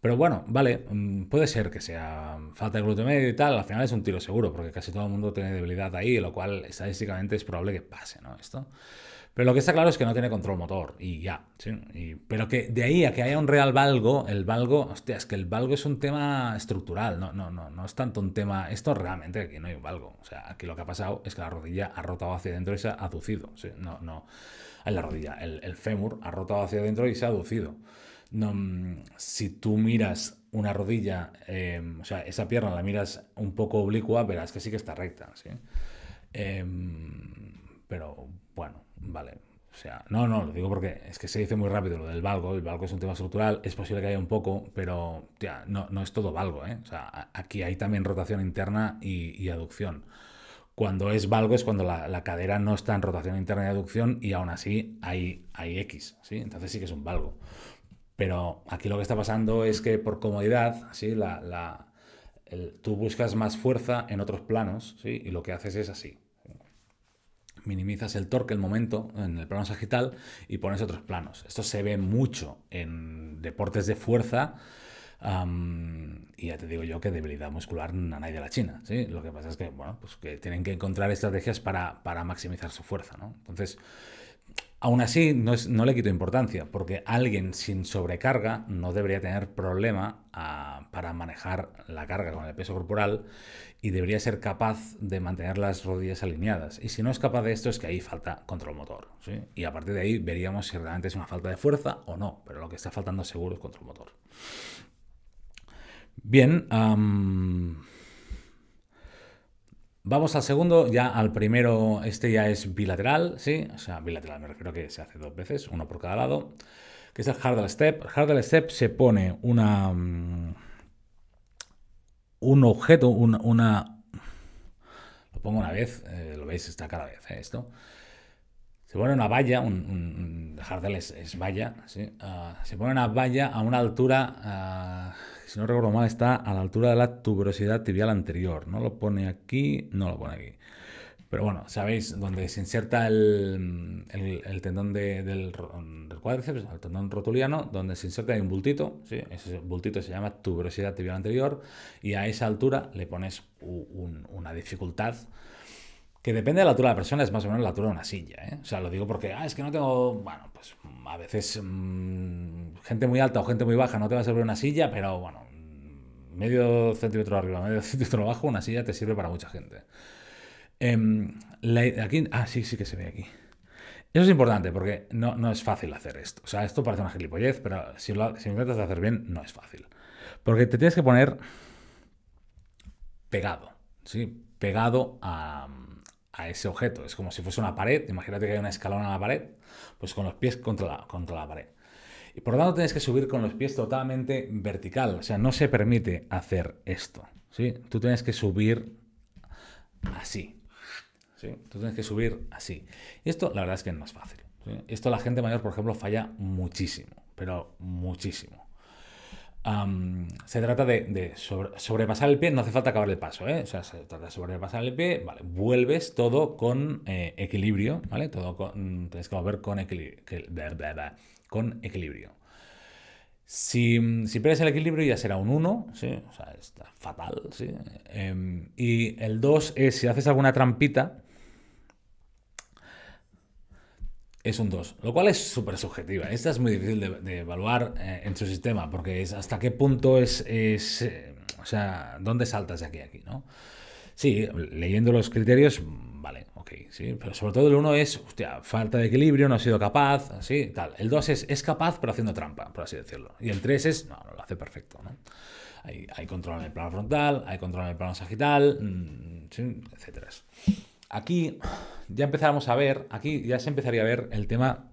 S1: Pero bueno, vale, mm, puede ser que sea falta de gluten medio y tal, al final es un tiro seguro, porque casi todo el mundo tiene debilidad ahí, lo cual estadísticamente es probable que pase, ¿no? Esto. Pero lo que está claro es que no tiene control motor y ya. ¿sí? pero que de ahí a que haya un real valgo, el valgo, hostia, es que el valgo es un tema estructural, no, no, no, no es tanto un tema. Esto realmente aquí no hay un valgo. O sea, aquí lo que ha pasado es que la rodilla ha rotado hacia adentro y se ha aducido. ¿sí? No, no. En la rodilla, el, el fémur ha rotado hacia adentro y se ha aducido. No, mm, si tú miras una rodilla, em, o sea, esa pierna la miras un poco oblicua, verás que sí que está recta, ¿sí? Em, pero bueno, Vale. O sea, no, no, lo digo porque es que se dice muy rápido lo del valgo. El valgo es un tema estructural, es posible que haya un poco, pero tía, no, es todo valgo. ¿eh? O sea, aquí hay también rotación interna y, aducción. Cuando es valgo es cuando la, cadera no está en rotación interna y aducción y aún así hay, hay X, ¿sí? Entonces sí que es un valgo. Pero aquí lo que está pasando es que por comodidad, ¿sí? La, tú buscas más fuerza en otros planos, ¿sí? Y lo que haces es así minimizas el torque, el momento en el plano sagital y pones otros planos. Esto se ve mucho en deportes de fuerza. y ya te digo yo que debilidad muscular a nadie de la China. ¿sí? Lo que pasa es que, bueno, pues que tienen que encontrar estrategias para, para maximizar su fuerza. ¿no? Entonces, Aún así, no, le quito importancia, porque alguien sin sobrecarga no debería tener problema ah, para manejar la carga con el peso corporal y debería ser capaz de mantener las rodillas alineadas. Y si no es capaz de esto, es que ahí falta control motor. Y a partir de ahí veríamos si realmente es una falta de fuerza o no, pero lo que está faltando seguro es control motor. Bien, Vamos al segundo, ya al primero, este ya es bilateral, ¿sí? O sea, bilateral me refiero a que se hace dos veces, uno por cada lado, que es el hardal step. El step se pone una... Mm, un objeto, una, Lo pongo una vez, eh, lo veis, está cada vez eh, esto se pone una valla, un, un, jardel es, valla, ¿sí? Ah, se pone una valla a una altura, ah, si no recuerdo mal, está a la altura de la tuberosidad tibial anterior. No lo pone aquí, no lo pone aquí. Pero bueno, sabéis, donde se inserta el, tendón del, cuádriceps, el tendón rotuliano, donde se inserta hay un bultito, ¿sí? ese bultito se llama tuberosidad tibial anterior, y a esa altura le pones una dificultad que depende de la altura de la persona, es más o menos la altura de una silla. ¿eh? O sea, lo digo porque, ah, es que no tengo, bueno, pues mm, a veces mm, gente muy alta o gente muy baja no te va a servir una silla, pero bueno, mm, medio centímetro arriba, medio centímetro abajo, una silla te sirve para mucha gente. Em, aquí, ah, sí, sí que se ve aquí. Eso es importante porque no, no es fácil hacer esto. O sea, esto parece una gilipollez, pero si si lo intentas hacer bien, no es fácil. Porque te tienes que poner pegado, ¿sí? Pegado a a ese objeto. Es como si fuese una pared, imagínate que hay una escalón a la pared, pues con los pies contra la, contra la pared. Y por lo tanto tienes que subir con los pies totalmente vertical, o sea, no se permite hacer esto, ¿sí? Tú tienes que subir así, ¿sí? Tú tienes que subir así. Y esto la verdad es que no es fácil. Esto la gente mayor, por ejemplo, falla muchísimo, pero muchísimo se trata de, sobrepasar el pie, no hace falta acabar el paso, ¿eh? O sea, se trata de sobrepasar el pie, vuelves todo con eh, equilibrio, ¿vale? Todo tienes que volver con equilibrio. Con equilibrio. Si, si, pierdes el equilibrio ya será un 1, O sea, está fatal, ¿sí? Em, y el 2 es si haces alguna trampita, es un 2, lo cual es súper subjetiva. Esta es muy difícil de, evaluar eh, en su sistema, porque es hasta qué punto es, es eh, o sea, dónde saltas de aquí a aquí, ¿no? Sí, leyendo los criterios, vale, ok, sí, pero sobre todo el 1 es, hostia, falta de equilibrio, no ha sido capaz, así, tal. El 2 es, es capaz, pero haciendo trampa, por así decirlo. Y el 3 es, no, lo hace perfecto, ¿no? Hay, control en el plano frontal, hay control en el plano sagital, etc. Mm, sí, Aquí ya empezamos a ver, aquí ya se empezaría a ver el tema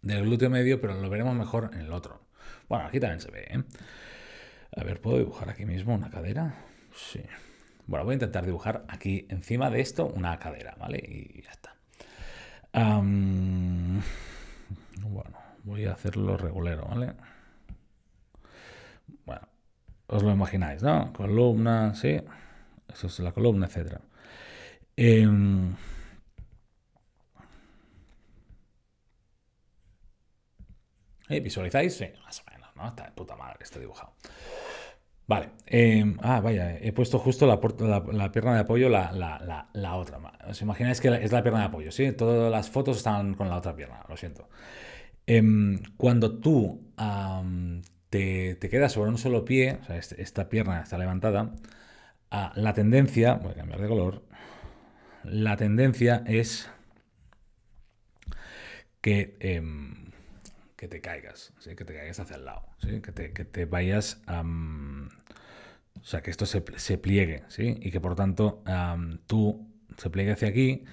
S1: del glúteo medio, pero lo veremos mejor en el otro. Bueno, aquí también se ve, ¿eh? A ver, ¿puedo dibujar aquí mismo una cadera? Sí. Bueno, voy a intentar dibujar aquí encima de esto una cadera, ¿vale? Y ya está. bueno, voy a hacerlo regulero, ¿vale? Bueno, os lo imagináis, ¿no? Columna, sí. Eso es la columna, etcétera. Em, ¿eh, ¿Visualizáis? Sí, más o menos, ¿no? Está puta madre dibujado. Vale. Em, ah, vaya, he puesto justo la, pierna de apoyo, la, la, otra. ¿Os imagináis que es la pierna de apoyo? Sí, todas las fotos están con la otra pierna, lo siento. Em, cuando tú te, quedas sobre un solo pie, o sea, esta pierna está levantada, ah, la tendencia, voy a cambiar de color, la tendencia es que, em, que te caigas, que te caigas hacia el lado, que, te, que, te, vayas a... o sea, que esto se, pliegue, ¿sí? Y que por tanto tú se pliegue hacia aquí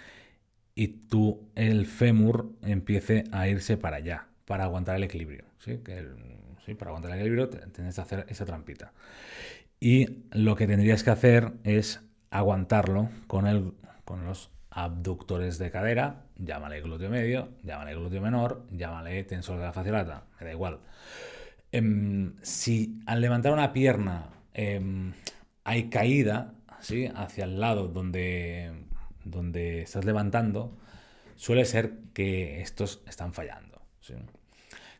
S1: y tú el fémur empiece a irse para allá, para aguantar el equilibrio, ¿sí? Para aguantar el equilibrio tienes que hacer esa trampita. Y lo que tendrías que hacer es aguantarlo con el con los abductores de cadera, llámale glúteo medio, llámale glúteo menor, llámale tensor de la lata, me da igual. Em, si al levantar una pierna em, hay caída ¿sí? hacia el lado donde, donde estás levantando, suele ser que estos están fallando.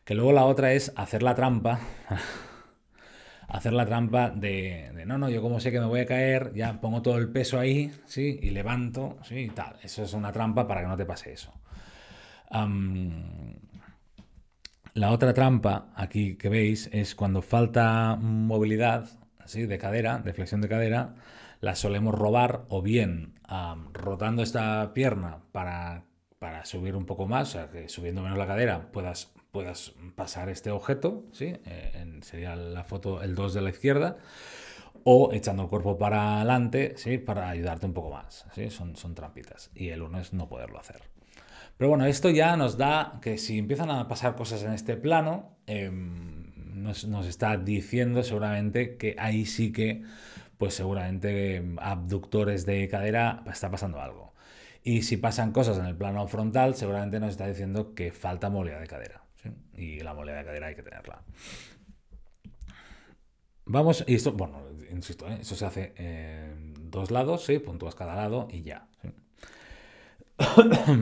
S1: Que luego la otra es hacer la trampa hacer la trampa de, no, no, yo como sé que me voy a caer, ya pongo todo el peso ahí, ¿sí? Y levanto, ¿sí? Y tal. Eso es una trampa para que no te pase eso. la otra trampa aquí que veis es cuando falta movilidad, así De cadera, de flexión de cadera, la solemos robar o bien rotando esta pierna para, para subir un poco más, o sea, que subiendo menos la cadera puedas puedas pasar este objeto, ¿sí? Eh, sería la foto el 2 de la izquierda, o echando el cuerpo para adelante, ¿sí? Para ayudarte un poco más, ¿sí? Son, son trampitas. Y el 1 es no poderlo hacer. Pero bueno, esto ya nos da que si empiezan a pasar cosas en este plano, em, nos, nos, está diciendo seguramente que ahí sí que, pues seguramente em, abductores de cadera está pasando algo. Y si pasan cosas en el plano frontal, seguramente nos está diciendo que falta movilidad de cadera. Y la moleda de cadera hay que tenerla. Vamos, y esto, bueno, insisto, ¿eh? eso se hace en dos lados, sí, puntúas cada lado y ya.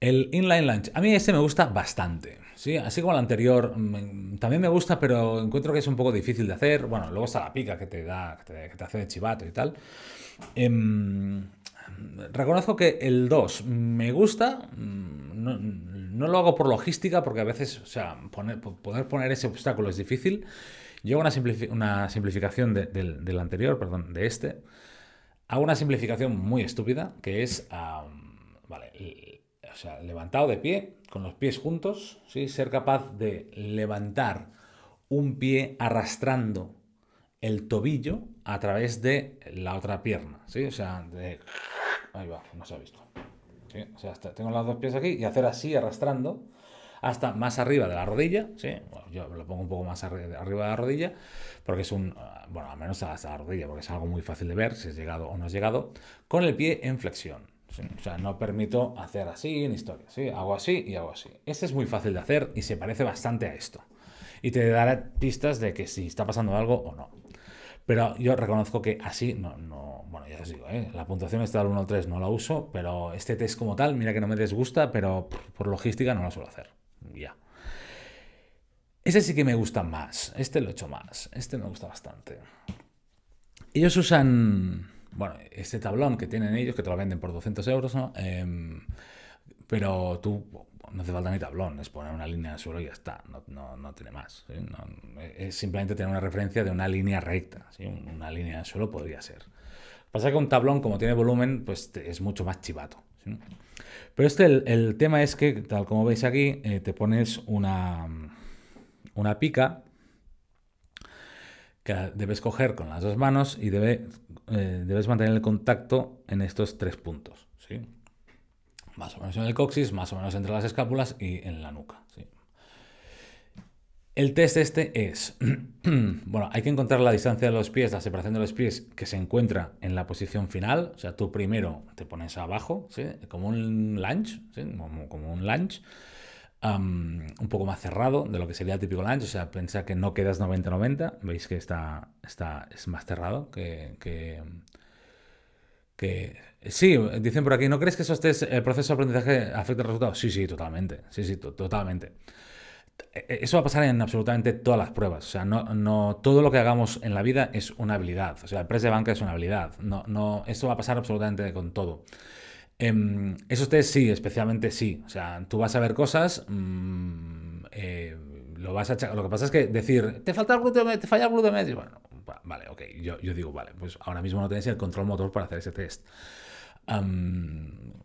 S1: El inline launch, a mí este me gusta bastante, ¿sí? Así como el anterior, mm, también me gusta, pero encuentro que es un poco difícil de hacer. Bueno, luego está la pica que te da, que te, hace de chivato y tal. Em, reconozco que el 2 me gusta, mm, no, no lo hago por logística, porque a veces, o sea, poder poner ese obstáculo es difícil. Yo hago una, una simplificación de, del, anterior, perdón, de este. Hago una simplificación muy estúpida, que es, vale, o sea, levantado de pie, con los pies juntos, ¿sí? ser capaz de levantar un pie arrastrando el tobillo a través de la otra pierna, O sea, Ahí va, no se ha visto tengo las dos pies aquí y hacer así arrastrando hasta más arriba de la rodilla, yo lo pongo un poco más arriba de la rodilla, porque es un, ah, bueno, al menos hasta la rodilla, porque es algo muy fácil de ver si has llegado o no has llegado, con el pie en flexión. sea, no permito hacer así en historia, Hago así y hago así. Este es muy fácil de hacer y se parece bastante a esto. Y te dará pistas de que si está pasando algo o no. Pero yo reconozco que así no, no bueno, ya os digo, ¿eh? la puntuación está al 1 al 3, no la uso, pero este test como tal, mira que no me desgusta, pero por logística no lo suelo hacer. Ya. Ese sí que me gusta más, este lo he hecho más, este me gusta bastante. Ellos usan, bueno, este tablón que tienen ellos, que te lo venden por 200 euros, ¿no? Em, pero tú no hace falta ni tablón, es poner una línea de suelo y ya está, no, tiene más. Eh, es simplemente tener una referencia de una línea recta, una línea de suelo podría ser. Pasa que un tablón, como tiene volumen, pues es mucho más chivato. Pero este, el, tema es que, tal como veis aquí, eh, te pones una, una pica que debes coger con las dos manos y debe, eh, debes mantener el contacto en estos tres puntos. ¿sí? más o menos en el coxis, más o menos entre las escápulas y en la nuca. El test este es, bueno, hay que encontrar la distancia de los pies, la separación de los pies que se encuentra en la posición final, o sea, tú primero te pones abajo, como un lunge, como, un lunge, un poco más cerrado de lo que sería el típico lunge, o sea, piensa que no quedas 90-90, veis que está, está, es más cerrado que, que sí, dicen por aquí, ¿no crees que eso test, el proceso de aprendizaje afecta el resultado? Sí, sí, totalmente. Sí, sí, totalmente. E, eso va a pasar en absolutamente todas las pruebas. O sea, no, todo lo que hagamos en la vida es una habilidad. O sea, el press de banca es una habilidad. No, no, esto va a pasar absolutamente con todo. Em, eso esos sí, especialmente sí. O sea, tú vas a ver cosas. Mm, eh, lo vas a Lo que pasa es que decir, te falta algo, te falla algo de medio. Bueno, Vale, ok. Yo, digo, vale, pues ahora mismo no tenéis el control motor para hacer ese test.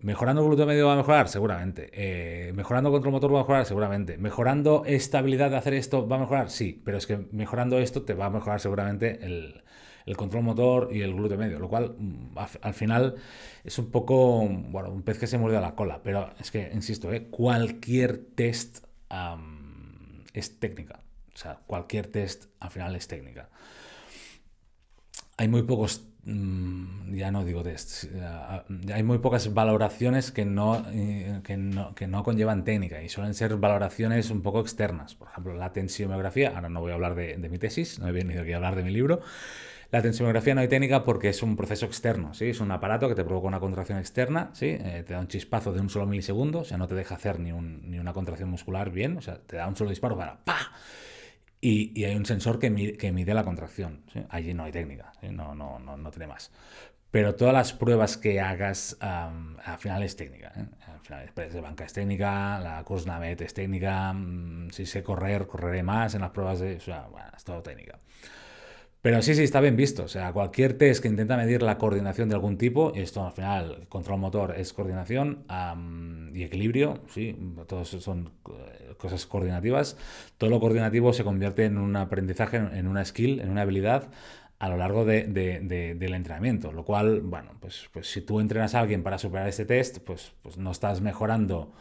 S1: ¿mejorando el glúteo medio va a mejorar, seguramente. Eh, ¿mejorando mejorando control motor va a mejorar, seguramente. Mejorando estabilidad de hacer esto va a mejorar, sí, pero es que mejorando esto te va a mejorar seguramente el, control motor y el glúteo medio, lo cual mm, al final es un poco, bueno, un pez que se muerde la cola, pero es que, insisto, eh, cualquier test es técnica. O sea, cualquier test al final es técnica hay muy pocos, mm, ya no digo test, eh, hay muy pocas valoraciones que no, eh, que conllevan técnica y suelen ser valoraciones un poco externas. Por ejemplo, la tensiomografía, ahora no voy a hablar de, mi tesis, no he venido aquí a hablar de mi libro. La tensiomografía no hay técnica porque es un proceso externo, ¿sí? Es un aparato que te provoca una contracción externa, ¿sí? Eh, te da un chispazo de un solo milisegundo, o sea, no te deja hacer ni, ni una contracción muscular bien, o sea, te da un solo disparo para ¡pa! y, hay un sensor que mide, la contracción. Allí no hay técnica, no, no, no, no tiene más. Pero todas las pruebas que hagas al final es técnica. ¿eh? Al final, de banca es técnica, la Kursnavet es técnica, mm, si sé correr, correré más en las pruebas de... O sea, bueno, es todo técnica. Pero sí, sí, está bien visto. O sea, cualquier test que intenta medir la coordinación de algún tipo, esto al final, control motor es coordinación y equilibrio, sí, todos son cosas coordinativas, todo lo coordinativo se convierte en un aprendizaje, en una skill, en una habilidad a lo largo del entrenamiento, lo cual, bueno, pues, pues, si tú entrenas a alguien para superar este test, pues, pues no estás mejorando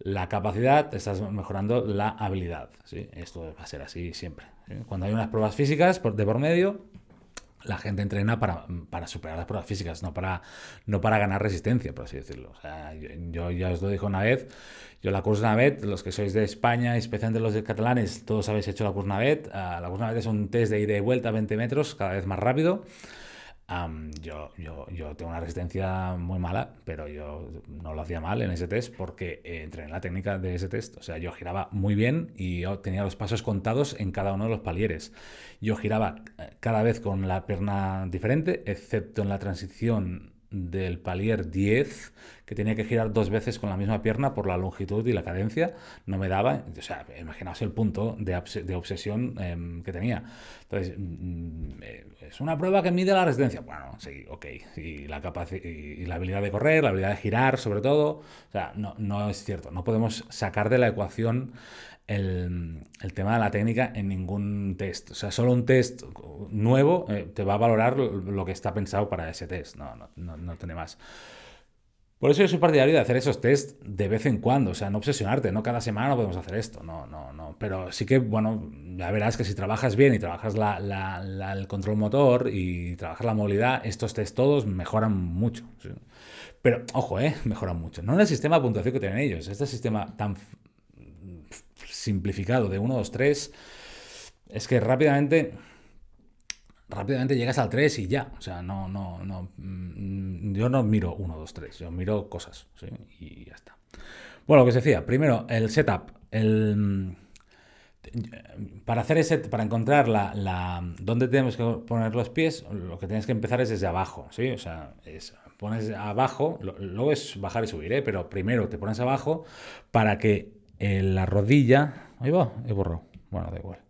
S1: la capacidad, estás mejorando la habilidad. ¿sí? Esto va a ser así siempre. Cuando hay unas pruebas físicas de por medio, la gente entrena para, superar las pruebas físicas, no para, no para ganar resistencia, por así decirlo. yo, ya os lo dije una vez, yo la Navet, los que sois de España, especialmente los catalanes, todos habéis hecho la Curs Navet ah, la Navet es un test de ida y vuelta a 20 metros, cada vez más rápido yo, yo, yo, tengo una resistencia muy mala, pero yo no lo hacía mal en ese test porque eh, entrené la técnica de ese test. O sea, yo giraba muy bien y yo tenía los pasos contados en cada uno de los palieres. Yo giraba eh, cada vez con la pierna diferente, excepto en la transición del palier 10, que tenía que girar dos veces con la misma pierna por la longitud y la cadencia, no me daba, imaginaos el punto de, obsesión em, que tenía. Entonces, mm, mm, eh, es una prueba que mide la resistencia. Bueno, sí, ok, y la, capacidad y la habilidad de correr, la habilidad de girar, sobre todo, o sea, no, no es cierto, no podemos sacar de la ecuación el, tema de la técnica en ningún test. O sea, solo un test nuevo eh, te va a valorar lo que está pensado para ese test. No, no, no, no tiene más. Por eso yo soy partidario de hacer esos tests de vez en cuando, o sea, no obsesionarte, no cada semana no podemos hacer esto, no, no, no. Pero sí que, bueno, ya verás que si trabajas bien y trabajas el control motor y trabajas la movilidad, estos test todos mejoran mucho. Pero, ojo, ¿eh? mejoran mucho. No en el sistema de puntuación que tienen ellos, este sistema tan simplificado de 1, 2, 3, es que rápidamente rápidamente llegas al 3 y ya. O sea, no, no, no. Mm, yo no miro 1, 2, 3. Yo miro cosas. Y ya está. Bueno, lo que se decía, primero, el setup. El, mm, para hacer ese, para encontrar la, la, dónde tenemos que poner los pies, lo que tienes que empezar es desde abajo, ¿sí? O sea, es, pones abajo, luego es bajar y subir, ¿eh? pero primero te pones abajo para que en la rodilla. Ahí va, he borrado. Bueno, da igual.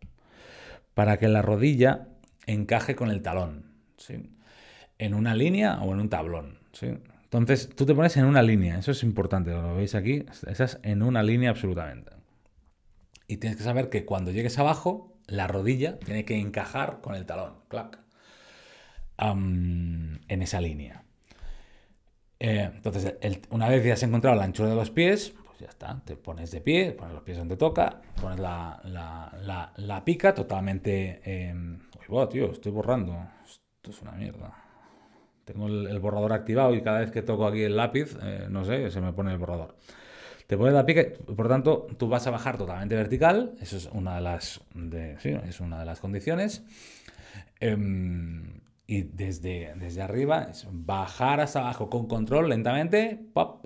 S1: Para que la rodilla encaje con el talón. ¿sí? En una línea o en un tablón. ¿sí? Entonces, tú te pones en una línea. Eso es importante. Lo veis aquí. Estás en una línea absolutamente. Y tienes que saber que cuando llegues abajo, la rodilla tiene que encajar con el talón. Clac. en esa línea. Eh, entonces, una vez ya has encontrado la anchura de los pies, pues ya está, te pones de pie, pones los pies donde toca, pones la, pica totalmente... Em, uy, tío, estoy borrando. Esto es una mierda. Tengo el, borrador activado y cada vez que toco aquí el lápiz, eh, no sé, se me pone el borrador. Te pones la pica, por tanto, tú vas a bajar totalmente vertical, eso es una de las, es una de las condiciones. Em, y desde, desde arriba es bajar hasta abajo con control lentamente, pop,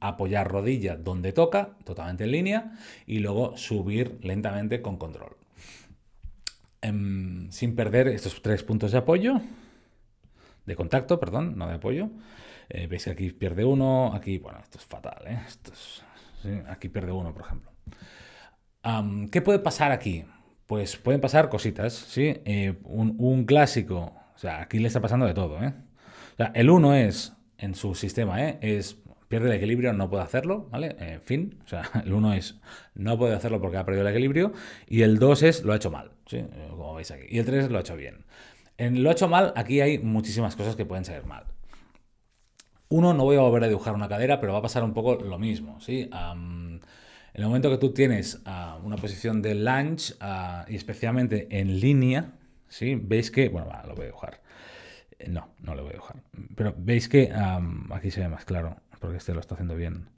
S1: apoyar rodilla donde toca, totalmente en línea, y luego subir lentamente con control. Em, sin perder estos tres puntos de apoyo, de contacto, perdón, no de apoyo. Eh, veis que aquí pierde uno, aquí, bueno, esto es fatal, ¿eh? aquí pierde uno, por ejemplo. ¿Qué puede pasar aquí? Pues pueden pasar cositas, ¿sí? Eh, un, clásico, o sea, aquí le está pasando de todo, ¿eh? el uno es, en su sistema, ¿eh? es pierde el equilibrio, no puede hacerlo, ¿vale? En eh, fin, o sea, el 1 es no puede hacerlo porque ha perdido el equilibrio y el 2 es lo ha hecho mal, ¿sí? Eh, como veis aquí. Y el 3 lo ha hecho bien. En lo ha hecho mal, aquí hay muchísimas cosas que pueden salir mal. Uno, no voy a volver a dibujar una cadera, pero va a pasar un poco lo mismo, ¿sí? en el momento que tú tienes ah, una posición de lunge, ah, y especialmente en línea, ¿sí? Veis que, bueno, lo voy a dibujar. Eh, no, no lo voy a dibujar. Pero veis que aquí se ve más claro porque este lo está haciendo bien.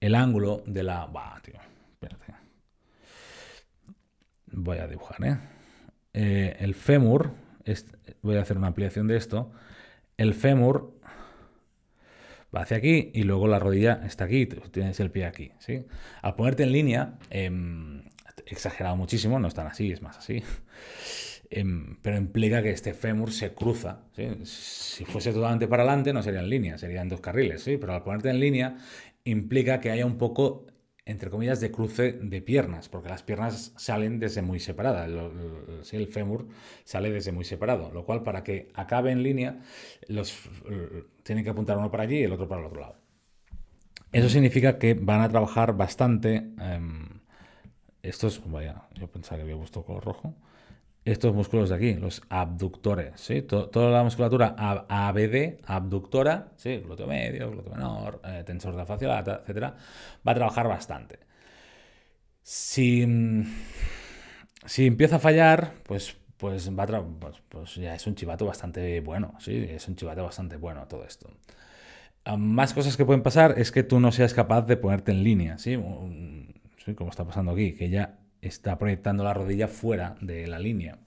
S1: El ángulo de la... va, tío, espérate. Voy a dibujar, ¿eh? eh el fémur, voy a hacer una ampliación de esto. El fémur va hacia aquí y luego la rodilla está aquí, tienes el pie aquí, ¿sí? Al ponerte en línea, em, exagerado muchísimo, no están así, es más así pero implica que este fémur se cruza. Si fuese totalmente para adelante, no sería en línea, sería en dos carriles, pero al ponerte en línea, implica que haya un poco, entre comillas, de cruce de piernas, porque las piernas salen desde muy separadas, el, fémur sale desde muy separado, lo cual para que acabe en línea, los, tienen que apuntar uno para allí y el otro para el otro lado. Eso significa que van a trabajar bastante. Eh, em, es vaya, yo pensaba que había puesto color rojo estos músculos de aquí, los abductores, ¿sí? toda la musculatura ABD, abductora, ¿sí? Glúteo medio, glúteo menor, eh, tensor de la facial, etcétera, va a trabajar bastante. Si, si empieza a fallar, pues, pues, va a pues, pues, ya es un chivato bastante bueno, ¿sí? Es un chivato bastante bueno todo esto. Ah, más cosas que pueden pasar es que tú no seas capaz de ponerte en línea, Como está pasando aquí, que ya está proyectando la rodilla fuera de la línea.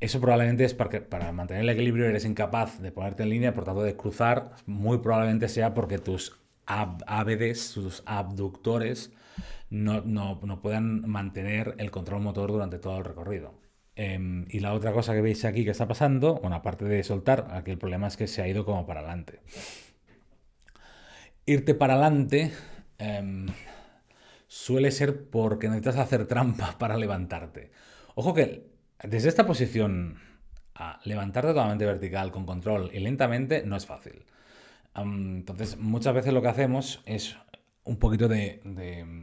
S1: Eso probablemente es porque para mantener el equilibrio eres incapaz de ponerte en línea, por tanto de cruzar, muy probablemente sea porque tus ab sus abductores, no, puedan mantener el control motor durante todo el recorrido. Em, y la otra cosa que veis aquí que está pasando, bueno, aparte de soltar, aquí el problema es que se ha ido como para adelante. Irte para adelante... Em, suele ser porque necesitas hacer trampa para levantarte. Ojo que desde esta posición a levantarte totalmente vertical, con control y lentamente, no es fácil. entonces, muchas veces lo que hacemos es un poquito de,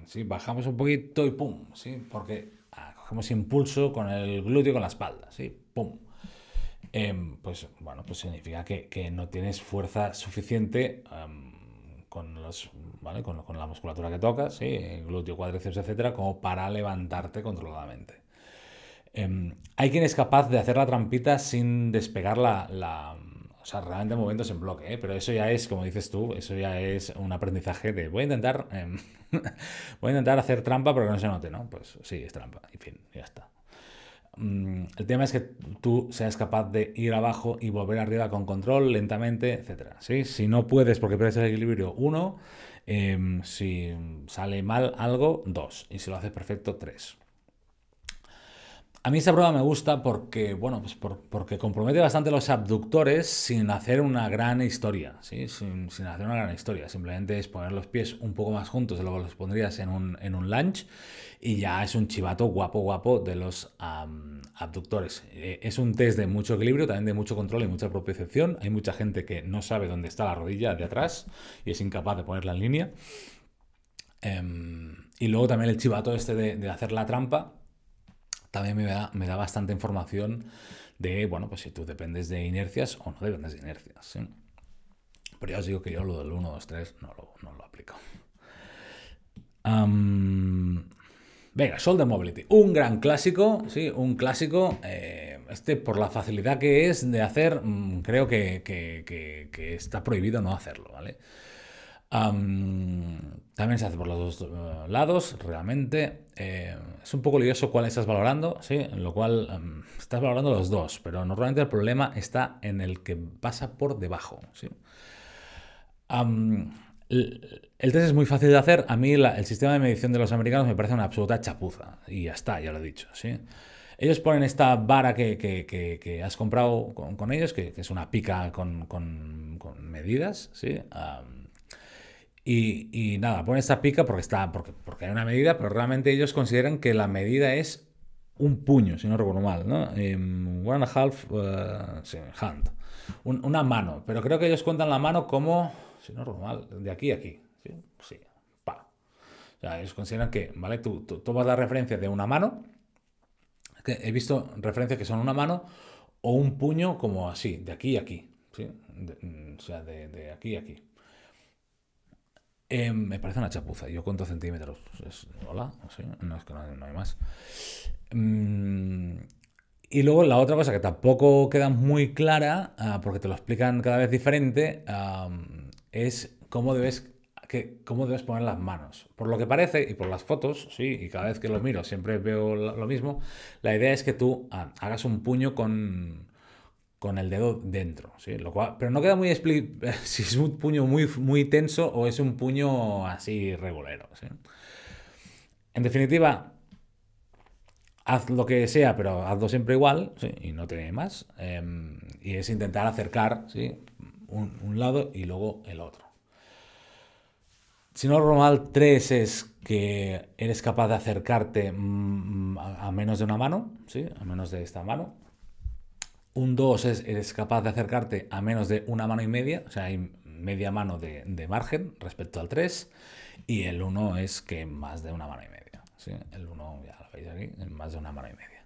S1: si ¿sí? bajamos un poquito y pum, ¿sí? porque ah, cogemos impulso con el glúteo y con la espalda, ¿sí? pum. Em, pues bueno, pues significa que, no tienes fuerza suficiente con, los, ¿vale? con, la musculatura que tocas, ¿sí? glúteo, cuádriceps, etcétera, como para levantarte controladamente. Em, hay quien es capaz de hacer la trampita sin despegar la. o sea, realmente momentos en bloque, ¿eh? pero eso ya es, como dices tú, eso ya es un aprendizaje de voy a intentar, em, voy a intentar hacer trampa pero que no se note, ¿no? Pues sí, es trampa, en fin, ya está. Mm, el tema es que tú seas capaz de ir abajo y volver arriba con control, lentamente, etc. Si no puedes porque pierdes el equilibrio, uno. Em, si sale mal algo, dos. Y si lo haces perfecto, tres. A mí esta prueba me gusta porque, bueno, pues porque compromete bastante los abductores sin hacer una gran historia, Sin, hacer una gran historia. Simplemente es poner los pies un poco más juntos de lo que los pondrías en un, en y ya es un chivato guapo guapo de los abductores. Eh, es un test de mucho equilibrio, también de mucho control y mucha propiocepción. Hay mucha gente que no sabe dónde está la rodilla de atrás y es incapaz de ponerla en línea. Em, y luego también el chivato este de hacer la trampa, también me da, me da bastante información de, bueno, pues si tú dependes de inercias o no dependes de inercias. Pero ya os digo que yo lo del 1, 2, 3 no lo, no lo aplico. venga venga, de Mobility. Un gran clásico, sí, un clásico. Eh, este, por la facilidad que es de hacer, mm, creo que, está prohibido no hacerlo, ¿vale? También se hace por los dos eh, lados, realmente. Eh, es un poco lioso cuál estás valorando, ¿sí? En lo cual em, estás valorando los dos, pero normalmente el problema está en el que pasa por debajo, el, test es muy fácil de hacer. A mí el sistema de medición de los americanos me parece una absoluta chapuza. Y ya está, ya lo he dicho, ¿sí? Ellos ponen esta vara que, has comprado con, ellos, que, es una pica con, medidas, ¿sí? Y, nada, pone esta pica porque, está, porque, porque hay una medida, pero realmente ellos consideran que la medida es un puño, si no recuerdo mal, ¿no? Em, one and a half eh, hand. una mano, pero creo que ellos cuentan la mano como, si no recuerdo mal, de aquí a aquí. Sí, sí pa. O sea, ellos consideran que, ¿vale? Tú, tomas la referencia de una mano, que he visto referencias que son una mano o un puño como así, de aquí a aquí, mm, o sea, de aquí a aquí. Em, me parece una chapuza. Yo cuento centímetros. Pues, es, Hola, no es que no, hay más. Mm, y luego la otra cosa que tampoco queda muy clara, ah, porque te lo explican cada vez diferente, es cómo debes, que, cómo debes poner las manos. Por lo que parece, y por las fotos, sí, y cada vez que lo miro siempre veo lo mismo, la idea es que tú ah, hagas un puño con, con el dedo dentro, Lo pero no queda muy explícito si es un puño muy, muy tenso o es un puño así regulero, En definitiva, haz lo que sea, pero hazlo siempre igual, y no te más, em, y es intentar acercar un, lado y luego el otro. Si no, normal 3 es que eres capaz de acercarte mm, a menos de una mano, a menos de esta mano. Un 2 es, eres capaz de acercarte a menos de una mano y media, o sea, hay media mano de, margen respecto al 3. Y el 1 es que más de una mano y media. El 1, ya lo veis aquí, más de una mano y media.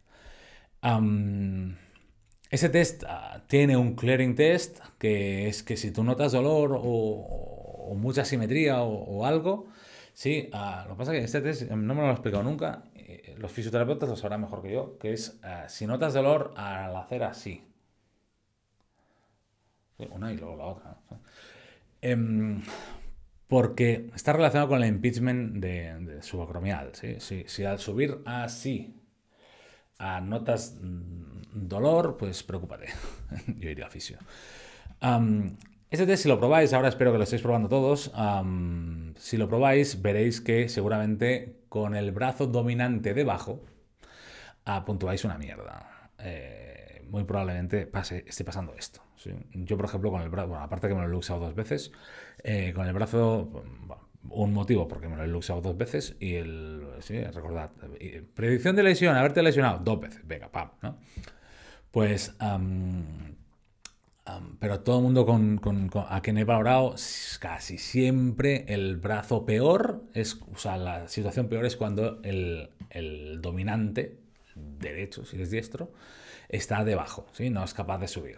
S1: ese test ah, tiene un clearing test, que es que si tú notas dolor o, mucha simetría o, algo, sí, ah, lo que pasa es que este test eh, no me lo he explicado nunca los fisioterapeutas lo sabrán mejor que yo, que es eh, si notas dolor al hacer así. Una y luego la otra. Em, porque está relacionado con el impeachment de, subacromial. Si, al subir así a notas mm, dolor, pues preocúpate. yo iría a fisio. este test, si lo probáis, ahora espero que lo estéis probando todos. si lo probáis, veréis que seguramente con el brazo dominante debajo, a una mierda. Eh, muy probablemente pase, esté pasando esto. Yo, por ejemplo, con el brazo, bueno, aparte que me lo he luxado dos veces, eh, con el brazo, un motivo porque me lo he luxado dos veces y el, sí, recordad, predicción de lesión, haberte lesionado dos veces, venga, pam, ¿no? Pues pero todo el mundo con, a quien he valorado, casi siempre el brazo peor es, o sea, la situación peor es cuando el, el dominante, derecho, si es diestro, está debajo, ¿sí? no es capaz de subir.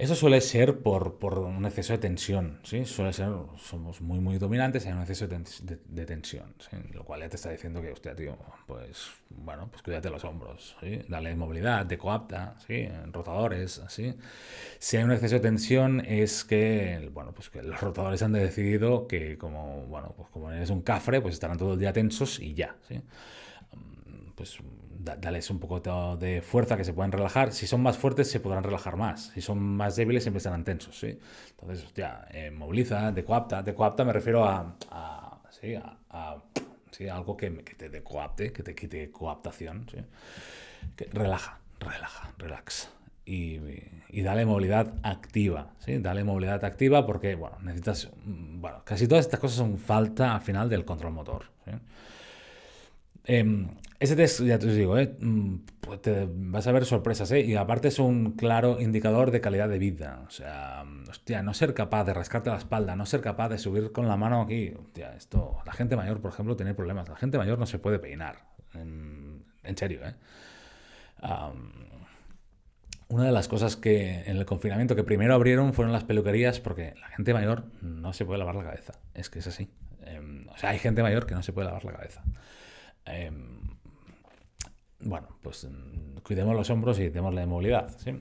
S1: Eso suele ser por, un exceso de tensión, ¿sí? Suele ser, somos muy, muy dominantes, hay un exceso de, tensión, ¿sí? Lo cual ya te está diciendo que, hostia, tío, pues, bueno, pues cuídate los hombros, ¿sí? Dale movilidad, te coapta, ¿sí? Rotadores, así. Si hay un exceso de tensión es que, bueno, pues que los rotadores han decidido que como, bueno, pues como eres un cafre, pues estarán todo el día tensos y ya, ¿sí? Mm, pues dale dales un poco de fuerza, que se puedan relajar. Si son más fuertes, se podrán relajar más. Si son más débiles, siempre estarán tensos, ¿sí? Entonces, hostia, eh, moviliza, decoapta. Decoapta me refiero a, a, sí, a, sí, algo que, que te decoapte, que te quite coaptación, ¿sí? Que relaja, relaja, relax. Y, y, dale movilidad activa, ¿sí? Dale movilidad activa porque, bueno, necesitas... Mm, bueno, casi todas estas cosas son falta al final del control motor, Em, ese test, ya te digo, eh, mm, pues vas a ver sorpresas, eh, Y aparte es un claro indicador de calidad de vida. O sea, mm, no ser capaz de rascarte la espalda, no ser capaz de subir con la mano aquí. esto, la gente mayor, por ejemplo, tiene problemas. La gente mayor no se puede peinar. En, serio, ¿eh? una de las cosas que en el confinamiento que primero abrieron fueron las peluquerías porque la gente mayor no se puede lavar la cabeza. Es que es así. Em, o sea, hay gente mayor que no se puede lavar la cabeza. Em, bueno, pues em, cuidemos los hombros y la movilidad. ¿sí?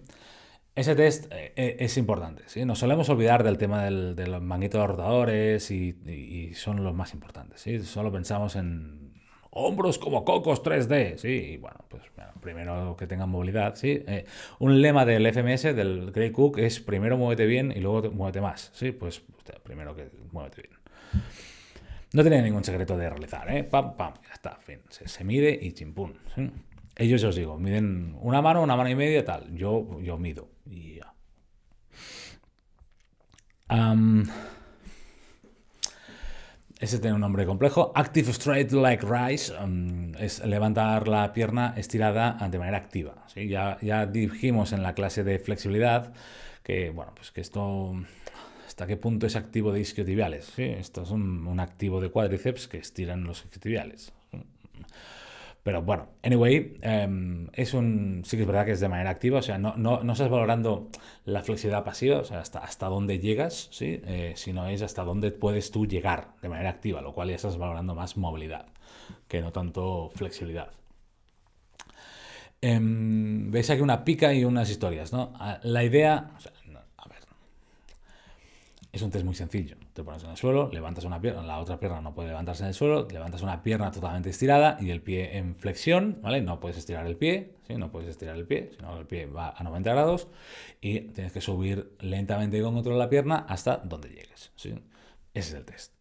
S1: Ese test eh, eh, es importante. ¿sí? Nos solemos olvidar del tema del, de los manguitos rotadores y, son los más importantes. ¿sí? Solo pensamos en hombros como cocos 3D. ¿sí? Y bueno, pues primero que tengan movilidad. ¿sí? Eh, un lema del FMS, del Grey Cook, es primero muévete bien y luego muévete más. ¿sí? Pues primero que muévete bien. No tenía ningún secreto de realizar, ¿eh? Pam, pam, ya está, Se, mide y chimpún. ¿sí? Ellos, os digo, miden una mano, una mano y media, tal. Yo, yo mido y ese tiene un nombre complejo. Active straight like rise es levantar la pierna estirada de manera activa. Ya, ya dijimos en la clase de flexibilidad que, bueno, pues que esto ¿Hasta qué punto es activo de isquiotibiales? Sí, esto es un, activo de cuádriceps que estiran los isquiotibiales. Pero bueno, anyway, em, es un, sí que es verdad que es de manera activa, o sea, no, no, estás valorando la flexibilidad pasiva, o sea, hasta, dónde llegas, ¿sí? Eh, sino es hasta dónde puedes tú llegar de manera activa, lo cual ya estás valorando más movilidad que no tanto flexibilidad. Em, veis aquí una pica y unas historias, ¿no? Ah, la idea, es un test muy sencillo. Te pones en el suelo, levantas una pierna, la otra pierna no puede levantarse en el suelo, levantas una pierna totalmente estirada y el pie en flexión, ¿vale? No puedes estirar el pie, ¿sí? No puedes estirar el pie, sino el pie va a 90 grados y tienes que subir lentamente y con control la pierna hasta donde llegues, Ese es el test.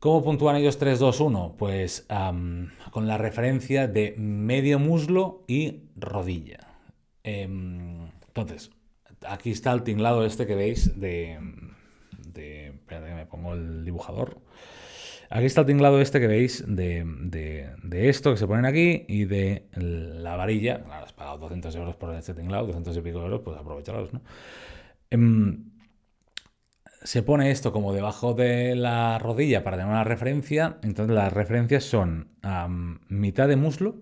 S1: ¿Cómo puntúan ellos 3, 2, 1? Pues con la referencia de medio muslo y rodilla. Em, entonces, Aquí está el tinglado este que veis de... de espérate que me pongo el dibujador. Aquí está el tinglado este que veis de, esto que se ponen aquí y de la varilla. Claro, has pagado 200 euros por este tinglado, 200 y pico euros, pues aprovecharos, ¿no? Em, se pone esto como debajo de la rodilla para tener una referencia. Entonces las referencias son mitad de muslo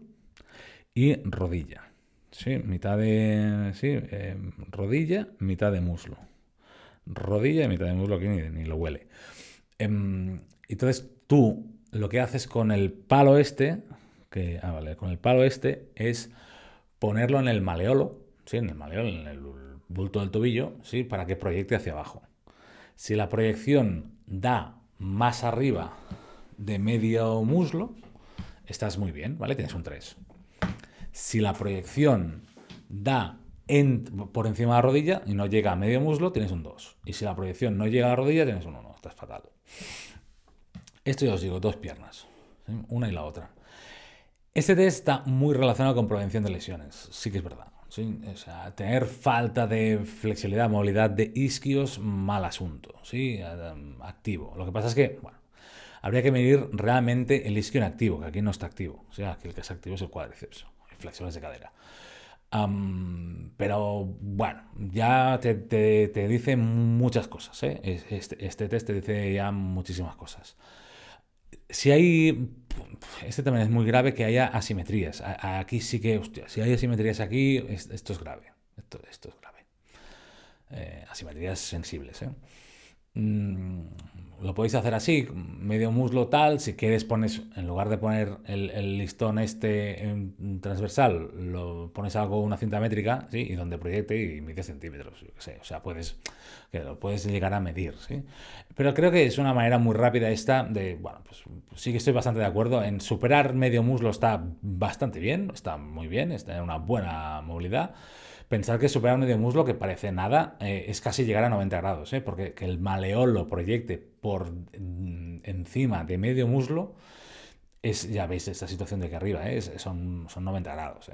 S1: y rodilla. Sí, mitad de. Sí, em, rodilla, mitad de muslo. Rodilla y mitad de muslo que ni, lo huele. Em, entonces tú lo que haces con el palo este, que. Ah, con el palo este es ponerlo en el maleolo, sí, en el maleolo, en el bulto del tobillo, sí, para que proyecte hacia abajo. Si la proyección da más arriba de medio muslo, estás muy bien, ¿vale? Tienes un 3. Si la proyección da por encima de la rodilla y no llega a medio muslo, tienes un 2. Y si la proyección no llega a la rodilla, tienes un 1. Estás fatal. Esto ya os digo, dos piernas, una y la otra. Este test está muy relacionado con prevención de lesiones, sí que es verdad. tener falta de flexibilidad, movilidad de isquios, mal asunto, ¿sí? activo. Lo que pasa es que, bueno, habría que medir realmente el isquio inactivo, que aquí no está activo. O sea, aquí el que es activo es el cuádriceps flexiones de cadera. pero bueno, ya te, te, dice muchas cosas. ¿eh? Este, este, test te dice ya muchísimas cosas. Si hay. Este también es muy grave que haya asimetrías. aquí sí que, hostia, si hay asimetrías aquí, esto es grave. Esto, esto es grave. Eh, asimetrías sensibles. ¿eh? Mm, lo podéis hacer así, medio muslo tal, si quieres pones, en lugar de poner el, listón este transversal, lo pones algo, una cinta métrica, Y donde proyecte y mide centímetros, o sea, puedes, que lo puedes llegar a medir, ¿sí? Pero creo que es una manera muy rápida esta de, bueno, pues, pues sí que estoy bastante de acuerdo, en superar medio muslo está bastante bien, está muy bien, está en una buena movilidad, pensar que superar medio muslo, que parece nada, eh, es casi llegar a 90 grados, ¿eh? porque que el maleol lo proyecte por mm, encima de medio muslo, es, ya veis esta situación de aquí arriba, ¿eh? son, son, 90 grados.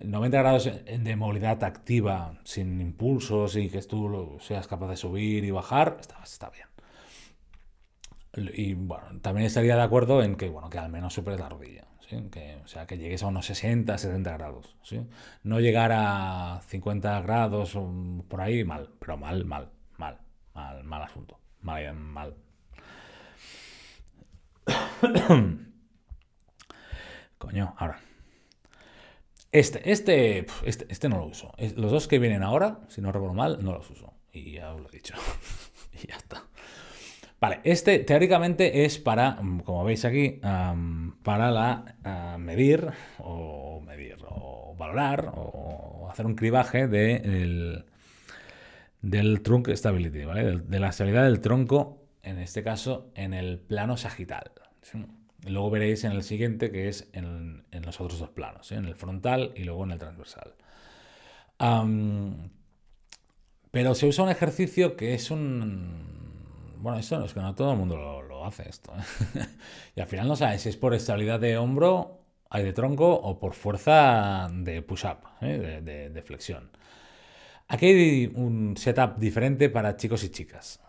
S1: 90 grados de movilidad activa, sin impulsos y que tú seas capaz de subir y bajar, está, bien. Y bueno, también estaría de acuerdo en que, bueno, que al menos superes la rodilla que, o sea, que llegues a unos 60, 70 grados. No llegar a 50 grados um, por ahí, mal, pero mal, mal, mal, mal, mal asunto, mal, mal. Coño, ahora. Este, este, este, este, no lo uso. Los dos que vienen ahora, si no recuerdo mal, no los uso. Y ya os lo he dicho. y ya está. Vale, este teóricamente es para, mm, como veis aquí, para la medir o medir o valorar o hacer un cribaje de del trunk stability, De, la estabilidad del tronco, en este caso, en el plano sagital. Luego veréis en el siguiente que es en, los otros dos planos, en el frontal y luego en el transversal. pero se usa un ejercicio que es un bueno, eso no es que no todo el mundo lo, hace esto. ¿eh? y al final no sabes si es por estabilidad de hombro, hay de tronco o por fuerza de push-up, ¿eh? de, flexión. Aquí hay un setup diferente para chicos y chicas,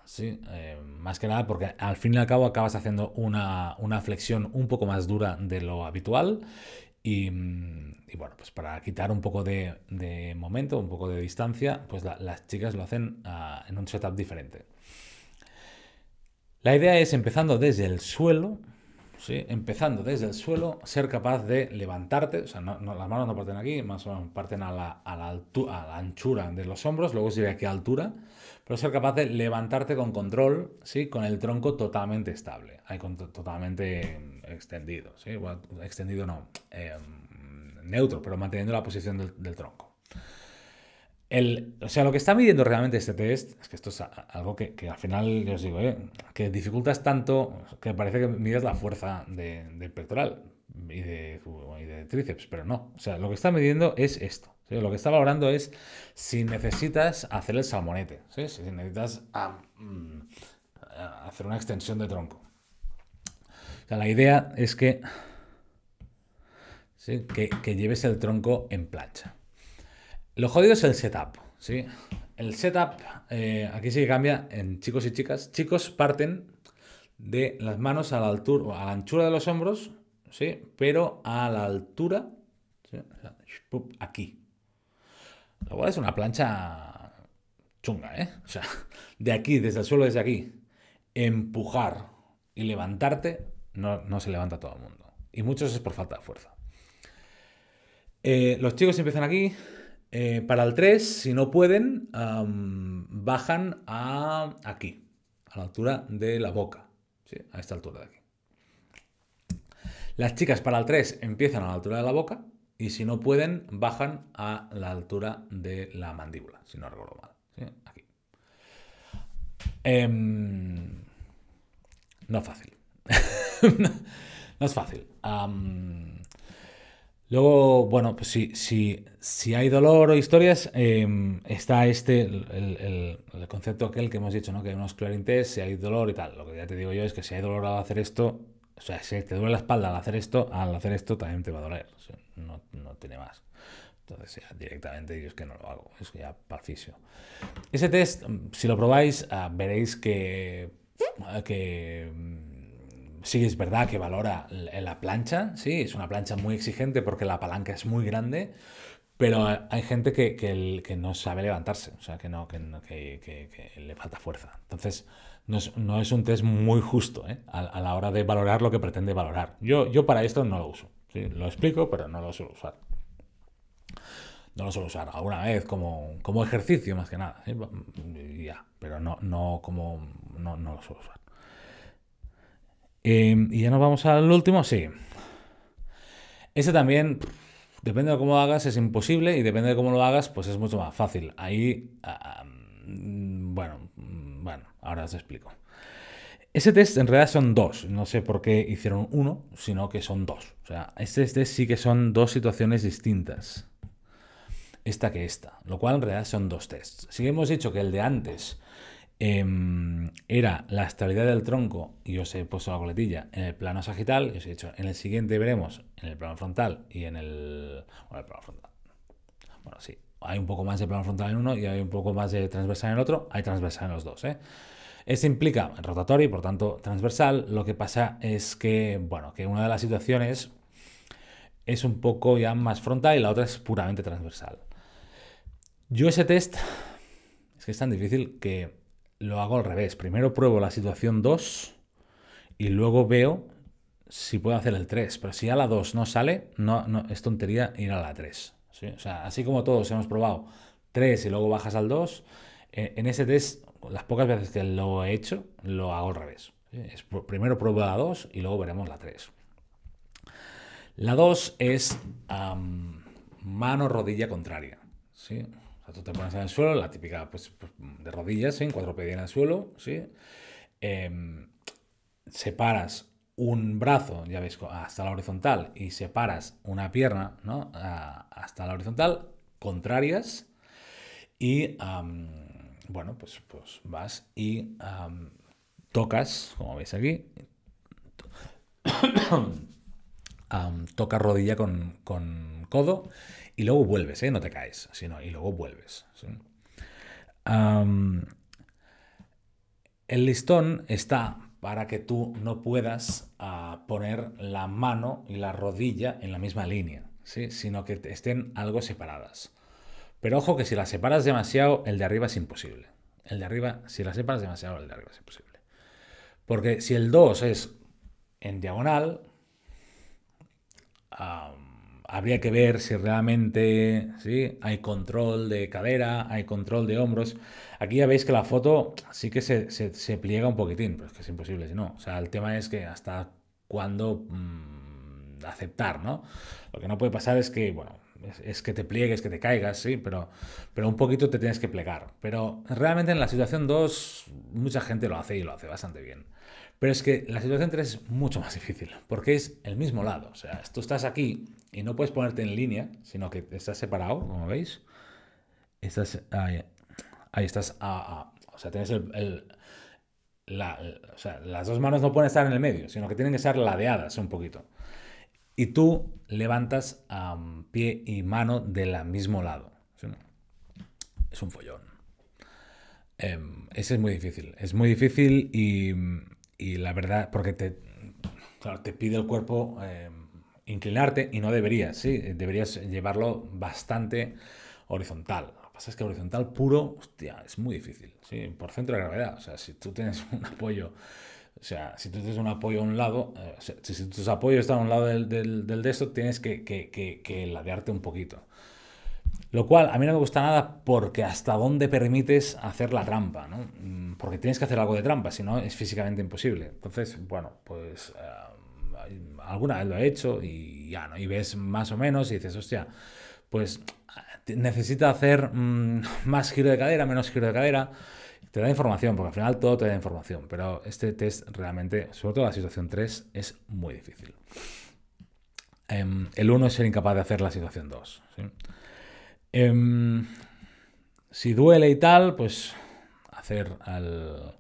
S1: eh, más que nada porque al fin y al cabo acabas haciendo una, flexión un poco más dura de lo habitual y, mm, bueno, pues para quitar un poco de, momento, un poco de distancia, pues las chicas lo hacen ah, en un setup diferente. La idea es, empezando desde el suelo, ¿sí? empezando desde el suelo, ser capaz de levantarte, o sea, las manos no parten aquí, más o menos parten a la, a, anchura de los hombros, luego os aquí a altura, pero ser capaz de levantarte con control, ¿sí? con el tronco totalmente estable, con totalmente mm, extendido, ¿sí? extendido no, em, neutro, pero manteniendo la posición del tronco o sea, lo que está midiendo realmente este test, es que esto es algo que, al final, yo os digo, ¿eh? que dificultas tanto que parece que mides la fuerza del pectoral y de, tríceps, pero no. O sea, lo que está midiendo es esto. Lo que está valorando es si necesitas hacer el salmonete, si necesitas ah, mm, hacer una extensión de tronco. O sea, la idea es que, que lleves el tronco en plancha. Lo jodido es el setup, ¿sí? El setup, eh, aquí sí que cambia en chicos y chicas. Chicos parten de las manos a la, altura, a la anchura de los hombros, ¿sí? Pero a la altura, aquí. Lo cual es una plancha chunga, ¿eh? O sea, de aquí, desde el suelo, desde aquí, empujar y levantarte, no, no se levanta todo el mundo. Y muchos es por falta de fuerza. Eh, los chicos empiezan aquí, eh, para el 3, si no pueden, bajan a aquí, a la altura de la boca, a esta altura de aquí. Las chicas para el 3 empiezan a la altura de la boca y si no pueden, bajan a la altura de la mandíbula, si no recuerdo mal. Aquí. Em, no es fácil. no es fácil. Luego, bueno, pues si, si, si hay dolor o historias, em, está este, el, el, el, concepto aquel que hemos dicho, ¿no? Que unos clearing si hay dolor y tal. Lo que ya te digo yo es que si hay dolor al hacer esto, o sea, si te duele la espalda al hacer esto, al hacer esto también te va a doler. no, tiene más. Entonces directamente digo, es que no lo hago, es que ya para Ese test, si lo probáis, ah, veréis que... que mm, sí es verdad que valora eh, la plancha, sí, es una plancha muy exigente porque la palanca es muy grande, pero mm. hay gente que, que, no sabe levantarse, o sea, que, no, que, le falta fuerza. Entonces, no es, un test muy justo ¿eh? a, la hora de valorar lo que pretende valorar. Yo, yo para esto no lo uso, lo explico, pero no lo suelo usar. No lo suelo usar alguna vez como, como ejercicio más que nada, ¿eh? ya, pero no, no, como, no, no lo suelo usar. Em, y ya nos vamos al último, sí. Ese también, depende de cómo lo hagas, es imposible y depende de cómo lo hagas, pues es mucho más fácil. Ahí, ah, ah, mm, bueno, mm, bueno, ahora os explico. Ese test en realidad son dos. No sé por qué hicieron uno, sino que son dos. O sea, este test sí que son dos situaciones distintas. Esta que esta. Lo cual en realidad son dos tests. Si hemos dicho que el de antes Em, era la estabilidad del tronco, y os he puesto la coletilla, en el plano sagital, y os he dicho, en el siguiente veremos en el plano frontal y en el... Bueno, el plano frontal. Bueno, sí, hay un poco más de plano frontal en uno y hay un poco más de transversal en el otro, hay transversal en los dos, ¿eh? implica rotatorio y por tanto transversal. Lo que pasa es que, bueno, que una de las situaciones es un poco ya más frontal y la otra es puramente transversal. Yo ese test, es que es tan difícil que lo hago al revés. Primero pruebo la situación 2 y luego veo si puedo hacer el 3. Pero si a la 2 no sale, no, no, es tontería ir a la 3. O sea, así como todos hemos probado 3 y luego bajas al 2, eh, en ese test, las pocas veces que lo he hecho, lo hago al revés. primero pruebo la 2 y luego veremos la 3. La 2 es mano-rodilla contraria tú te pones en el suelo, la típica, pues, pues, de rodillas, ¿eh? cuatro en en el suelo, ¿sí? Em, separas un brazo, ya veis, hasta la horizontal y separas una pierna, ¿no? hasta la horizontal, contrarias y, bueno, pues, pues vas y tocas, como veis aquí, toca tocas rodilla con, con codo y luego vuelves, ¿eh? no te caes, sino y luego vuelves. el listón está para que tú no puedas ah, poner la mano y la rodilla en la misma línea, ¿sí? sino que estén algo separadas. Pero ojo que si las separas demasiado, el de arriba es imposible. El de arriba, si las separas demasiado, el de arriba es imposible. Porque si el 2 es en diagonal, habría que ver si realmente ¿sí? hay control de cadera, hay control de hombros. Aquí ya veis que la foto sí que se, pliega un poquitín, pero es que es imposible, si no. O sea, el tema es que hasta cuándo mm, aceptar, ¿no? Lo que no puede pasar es que, bueno, es, que te pliegues, que te caigas, sí, pero, pero un poquito te tienes que plegar. Pero realmente en la situación 2 mucha gente lo hace y lo hace bastante bien. Pero es que la situación 3 es mucho más difícil, porque es el mismo lado. O sea, tú estás aquí y no puedes ponerte en línea, sino que estás separado, como veis. Estás ahí, ahí estás o sea, tienes el, o sea, las dos manos no pueden estar en el medio, sino que tienen que estar ladeadas un poquito. Y tú levantas pie y mano del mismo lado. Es un follón. Em, ese es muy difícil. Es muy difícil y, y la verdad, porque te, te pide el cuerpo em, inclinarte y no deberías, sí, eh, deberías llevarlo bastante horizontal. Lo que pasa es que horizontal puro, hostia, es muy difícil, sí, por centro de gravedad. O sea, si tú tienes un apoyo, o sea, si tú tienes un apoyo a un lado, eh, si, tus apoyos están a un lado del, del, de esto, tienes que, que, que, ladearte un poquito. Lo cual a mí no me gusta nada porque hasta dónde permites hacer la trampa, ¿no? Mm, porque tienes que hacer algo de trampa, si no es físicamente imposible. Entonces, bueno, pues eh, alguna vez lo he hecho y ya, ¿no? Y ves más o menos y dices, hostia, pues necesita hacer mm, más giro de cadera, menos giro de cadera. Te da información, porque al final todo te da información, pero este test realmente, sobre todo la situación 3, es muy difícil. Em, el 1 es ser incapaz de hacer la situación 2. Em, si duele y tal, pues hacer al,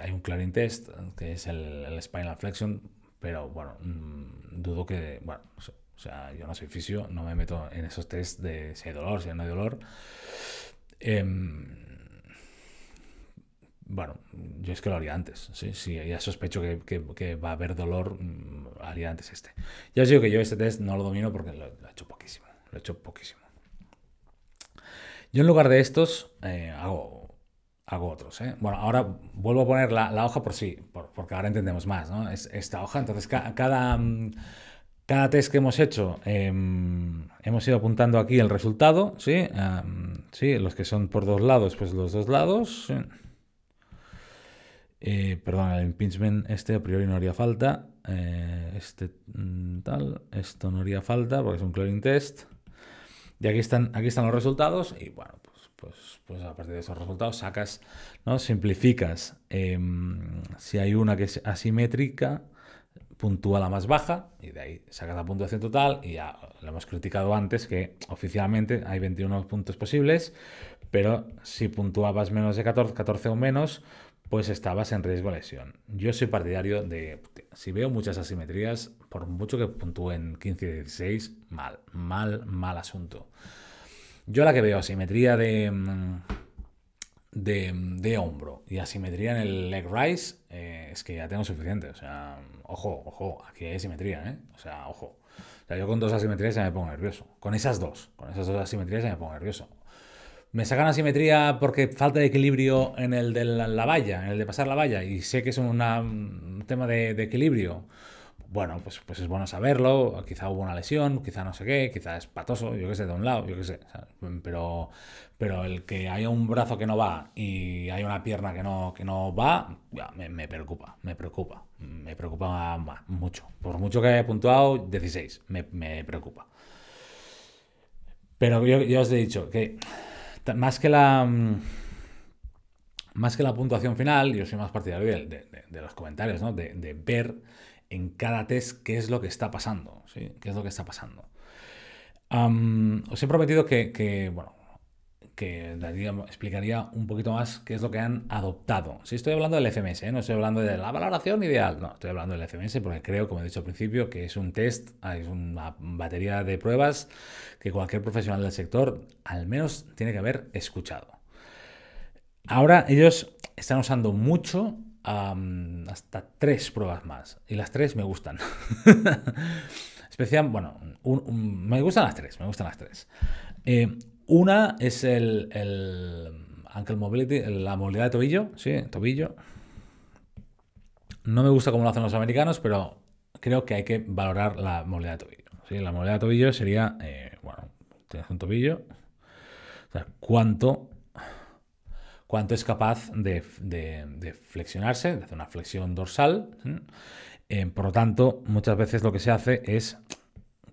S1: hay un clarín test, que es el, el spinal flexion, pero bueno, mm, dudo que, bueno, o sea, yo no soy fisio, no me meto en esos test de si hay dolor, si no hay dolor. Em, bueno, yo es que lo haría antes, Si ya sospecho que, va a haber dolor, mm, haría antes este. Ya os digo que yo este test no lo domino porque lo, he hecho poquísimo, lo he hecho poquísimo. Yo en lugar de estos eh, hago hago otros. ¿eh? Bueno, ahora vuelvo a poner la, hoja por sí, porque ahora entendemos más, Es, esta hoja. Entonces, cada, mm, cada test que hemos hecho, em, hemos ido apuntando aquí el resultado, ¿sí? Em, sí, los que son por dos lados, pues los dos lados. Eh, perdón, el impingement este a priori no haría falta. Eh, este mm, tal, esto no haría falta porque es un clearing test. Y aquí están, aquí están los resultados y bueno, pues, pues, a partir de esos resultados sacas, ¿no? Simplificas. Em, si hay una que es asimétrica, puntúa la más baja y de ahí sacas la puntuación total y ya lo hemos criticado antes que oficialmente hay 21 puntos posibles, pero si puntuabas menos de 14, 14 o menos, pues estabas en riesgo de lesión. Yo soy partidario de, si veo muchas asimetrías, por mucho que puntúen 15 y 16, mal, mal, mal asunto. Yo la que veo asimetría de, mm, de, mm, de hombro y asimetría en el leg rise eh, es que ya tengo suficiente. O sea, ojo, ojo, aquí hay asimetría, ¿eh? O sea, ojo. O sea, yo con dos asimetrías ya me pongo nervioso. Con esas dos, con esas dos asimetrías ya me pongo nervioso. Me sacan asimetría porque falta de equilibrio en el de la, valla, en el de pasar la valla, y sé que es mm, un tema de equilibrio bueno, pues, pues es bueno saberlo, quizá hubo una lesión, quizá no sé qué, quizá es patoso, yo qué sé, de un lado, yo qué sé. Pero, pero el que haya un brazo que no va y hay una pierna que no, que no va, me, preocupa, me preocupa, me preocupa mucho. Por mucho que haya puntuado, 16, me, preocupa. Pero yo, os he dicho que más que la... Más que la puntuación final, yo soy más partidario de, los comentarios, ¿no? de ver en cada test qué es lo que está pasando, ¿Qué es lo que está pasando? os he prometido que, bueno, que explicaría un poquito más qué es lo que han adoptado. Si estoy hablando del FMS, ¿eh? no estoy hablando de la valoración ideal, no, estoy hablando del FMS porque creo, como he dicho al principio, que es un test, es una batería de pruebas que cualquier profesional del sector al menos tiene que haber escuchado. Ahora ellos están usando mucho hasta tres pruebas más. Y las tres me gustan. Especial, bueno, me gustan las tres, me gustan las tres. Eh, una es el, el Mobility, la movilidad de tobillo, sí, tobillo. No me gusta como lo hacen los americanos, pero creo que hay que valorar la movilidad de tobillo. ¿sí? La movilidad de tobillo sería, eh, bueno, tienes un tobillo, cuánto cuánto es capaz de, flexionarse, de hacer una flexión dorsal. Eh, por lo tanto, muchas veces lo que se hace es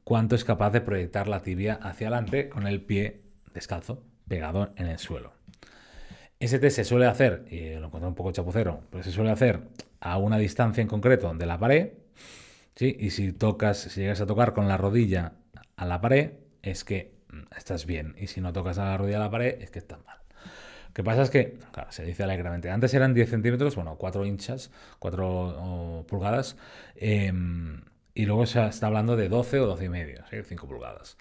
S1: cuánto es capaz de proyectar la tibia hacia adelante con el pie descalzo pegado en el suelo. Ese test se suele hacer, y lo encontré un poco chapucero, pero se suele hacer a una distancia en concreto de la pared, ¿sí? y si tocas, si llegas a tocar con la rodilla a la pared, es que mm, estás bien, y si no tocas a la rodilla a la pared, es que estás mal que pasa es que, claro, se dice alegremente, antes eran 10 centímetros, bueno, 4 hinchas, 4 pulgadas, em, y luego se está hablando de 12 o 12 y medio, 5 pulgadas.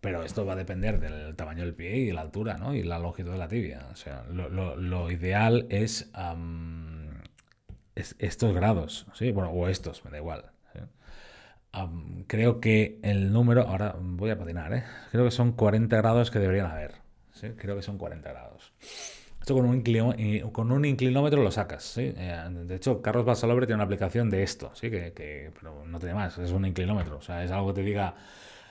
S1: Pero esto va a depender del tamaño del pie y la altura, ¿no? Y la longitud de la tibia. O sea, lo, ideal es, estos grados, ¿sí? Bueno, o estos, me da igual. creo que el número, ahora voy a patinar, ¿eh? Creo que son 40 grados que deberían haber creo que son 40 grados. Esto con un, eh, con un inclinómetro lo sacas. Eh, de hecho, Carlos Basalobre tiene una aplicación de esto, ¿sí? que, pero no tiene más, es un inclinómetro. O sea, es algo que te diga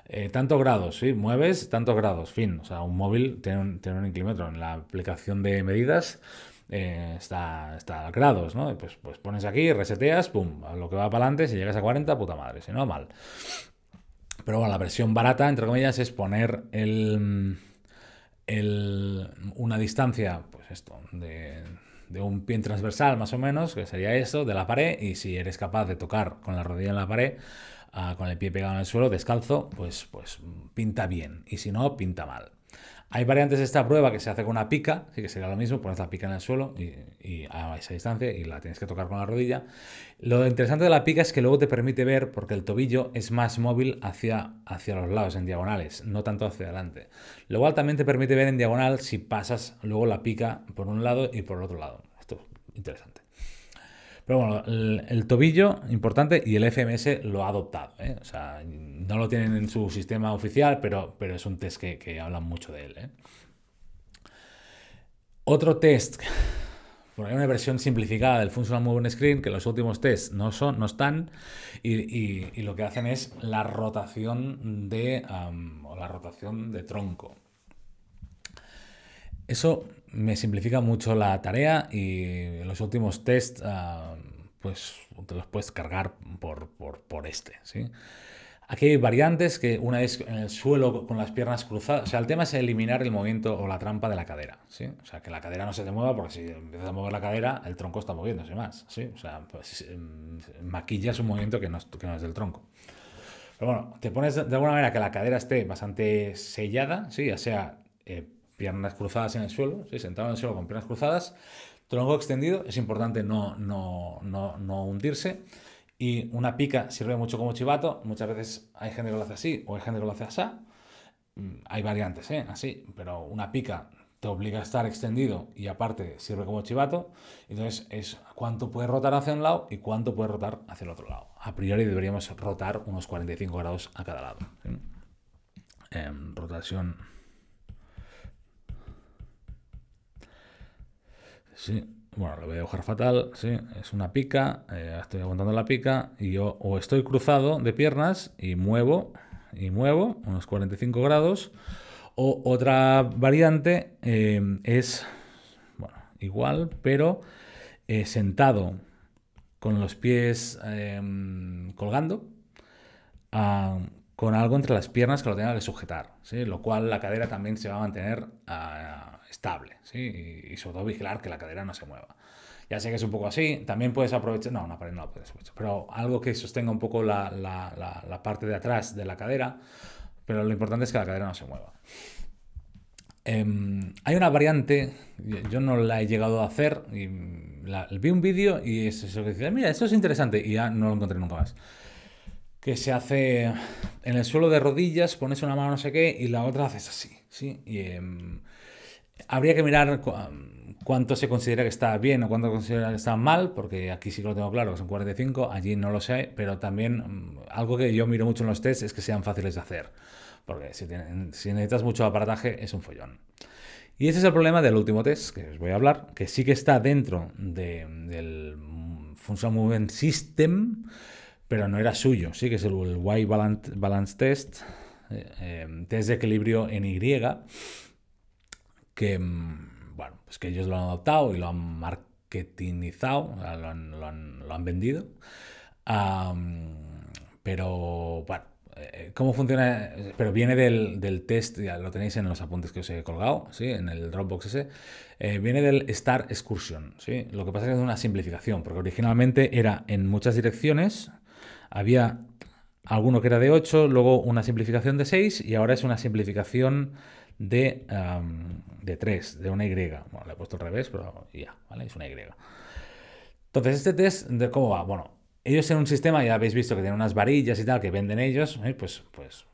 S1: eh, tantos grados, ¿sí? mueves tantos grados, fin. O sea, un móvil tiene un, tiene inclinómetro. En la aplicación de medidas eh, está, está, grados, ¿no? Pues, pues pones aquí, reseteas, pum, lo que va para adelante, si llegas a 40, puta madre, si no, mal. Pero bueno, la versión barata, entre comillas, es poner el el, una distancia, pues esto, de, un pie transversal más o menos, que sería eso, de la pared, y si eres capaz de tocar con la rodilla en la pared, ah, con el pie pegado en el suelo, descalzo, pues, pues pinta bien, y si no, pinta mal. Hay variantes de esta prueba que se hace con una pica, así que sería lo mismo, pones la pica en el suelo y, a esa distancia y la tienes que tocar con la rodilla. Lo interesante de la pica es que luego te permite ver, porque el tobillo es más móvil hacia, hacia los lados, en diagonales, no tanto hacia adelante. Lo cual también te permite ver en diagonal si pasas luego la pica por un lado y por el otro lado. Esto es interesante. Pero bueno, el, tobillo, importante, y el FMS lo ha adoptado. ¿eh? O sea, no lo tienen en su sistema oficial, pero, pero es un test que, que hablan mucho de él. ¿eh? Otro test, hay una versión simplificada del Functional Movement Screen, que los últimos tests no, son, no están, y, lo que hacen es la rotación de, la rotación de tronco. Eso me simplifica mucho la tarea y los últimos test ah, pues te los puedes cargar por, por, este, ¿sí? Aquí hay variantes que una es en el suelo con las piernas cruzadas. O sea, el tema es eliminar el movimiento o la trampa de la cadera, O sea, que la cadera no se te mueva porque si empiezas a mover la cadera, el tronco está moviéndose más, ¿sí? O sea, pues, mm, maquillas un movimiento que no, es, que no es del tronco. Pero bueno, te pones de alguna manera que la cadera esté bastante sellada, ¿sí? Ya sea eh, piernas cruzadas en el suelo, sentado en el suelo con piernas cruzadas, tronco extendido, es importante no, no, hundirse. Y una pica sirve mucho como chivato, muchas veces hay gente que lo hace así o hay gente que lo hace así. Mm, hay variantes, ¿eh? así, pero una pica te obliga a estar extendido y aparte sirve como chivato. Entonces es cuánto puedes rotar hacia un lado y cuánto puedes rotar hacia el otro lado. A priori deberíamos rotar unos 45 grados a cada lado. Em, rotación Sí. Bueno, lo voy a dibujar fatal, sí, es una pica, eh, estoy aguantando la pica y yo o estoy cruzado de piernas y muevo, y muevo unos 45 grados, o otra variante eh, es, bueno, igual, pero eh, sentado con los pies em, colgando, ah, con algo entre las piernas que lo tenga que sujetar, ¿sí? lo cual la cadera también se va a mantener a ah, estable, ¿sí? Y, sobre todo vigilar que la cadera no se mueva. Ya sé que es un poco así, también puedes aprovechar, no, no puedes aprovechar, pero algo que sostenga un poco la, la, la, parte de atrás de la cadera, pero lo importante es que la cadera no se mueva. Em, hay una variante, yo no la he llegado a hacer, y vi un vídeo y es eso que decía, mira, esto es interesante, y ya no lo encontré nunca más. Que se hace en el suelo de rodillas, pones una mano no sé qué, y la otra haces así, ¿sí? Y, em, habría que mirar cuánto se considera que está bien o cuánto se considera que está mal, porque aquí sí que lo tengo claro, que son 45, allí no lo sé, pero también mm, algo que yo miro mucho en los tests es que sean fáciles de hacer, porque si, necesitas mucho aparataje es un follón. Y ese es el problema del último test que os voy a hablar, que sí que está dentro del Functional Movement System, pero no era suyo. Sí que es el, Y balance, Test, eh, eh, test de equilibrio en Y, que, mm, bueno, pues que ellos lo han adoptado y lo han marketinizado, lo, han, vendido. pero, bueno, eh, ¿Cómo funciona? Pero viene del, test, ya lo tenéis en los apuntes que os he colgado, ¿sí? en el Dropbox ese. Eh, viene del Star Excursion. ¿sí? Lo que pasa es que es una simplificación, porque originalmente era en muchas direcciones, había alguno que era de 8, luego una simplificación de 6 y ahora es una simplificación de, de tres, de una Y. Bueno, le he puesto al revés, pero ya, ¿vale? Es una Y. Entonces, este test, de ¿cómo va? Bueno, ellos en un sistema, ya habéis visto que tienen unas varillas y tal que venden ellos, ¿eh? pues, pues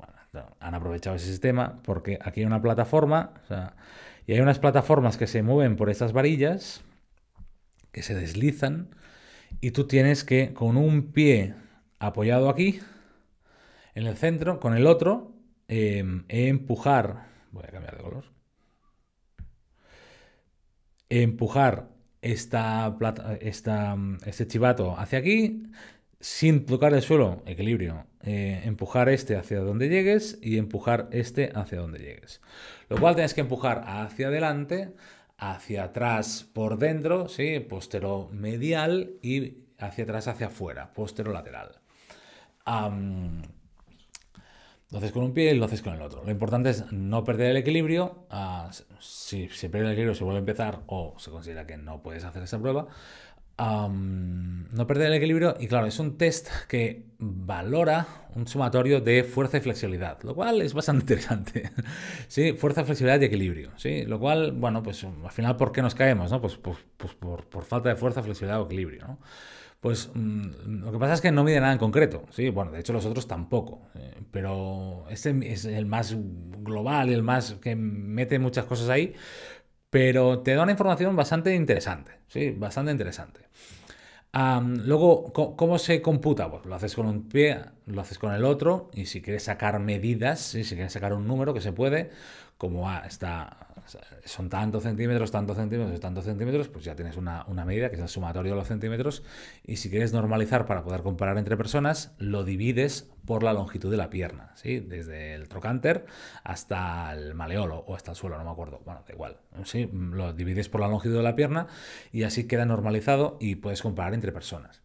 S1: han aprovechado ese sistema porque aquí hay una plataforma, o sea, y hay unas plataformas que se mueven por estas varillas, que se deslizan, y tú tienes que con un pie apoyado aquí, en el centro, con el otro, em, empujar, voy a cambiar de color, empujar esta mm, este chivato hacia aquí sin tocar el suelo, equilibrio, eh, empujar este hacia donde llegues y empujar este hacia donde llegues. Lo cual tienes que empujar hacia adelante, hacia atrás por dentro, ¿sí? postero medial y hacia atrás hacia afuera, postero lateral. Lo haces con un pie y lo haces con el otro. Lo importante es no perder el equilibrio. Ah, si se pierde el equilibrio, se vuelve a empezar o se considera que no puedes hacer esa prueba. no perder el equilibrio. Y claro, es un test que valora un sumatorio de fuerza y flexibilidad, lo cual es bastante interesante. sí, fuerza, flexibilidad y equilibrio. Sí, lo cual, bueno, pues al final, ¿por qué nos caemos? No? Pues, pues, pues por, por, falta de fuerza, flexibilidad o equilibrio. ¿no? Pues mm, lo que pasa es que no mide nada en concreto. Sí, bueno, de hecho los otros tampoco. Eh, pero este es el más global, el más que mete muchas cosas ahí. Pero te da una información bastante interesante. Sí, bastante interesante. luego, ¿cómo se computa? Pues lo haces con un pie, lo haces con el otro, y si quieres sacar medidas, si quieres sacar un número que se puede, como ah, está son tantos centímetros, tantos centímetros, tantos centímetros, pues ya tienes una, medida que es el sumatorio de los centímetros y si quieres normalizar para poder comparar entre personas, lo divides por la longitud de la pierna, Desde el trocánter hasta el maleolo o hasta el suelo, no me acuerdo, bueno, da igual, Lo divides por la longitud de la pierna y así queda normalizado y puedes comparar entre personas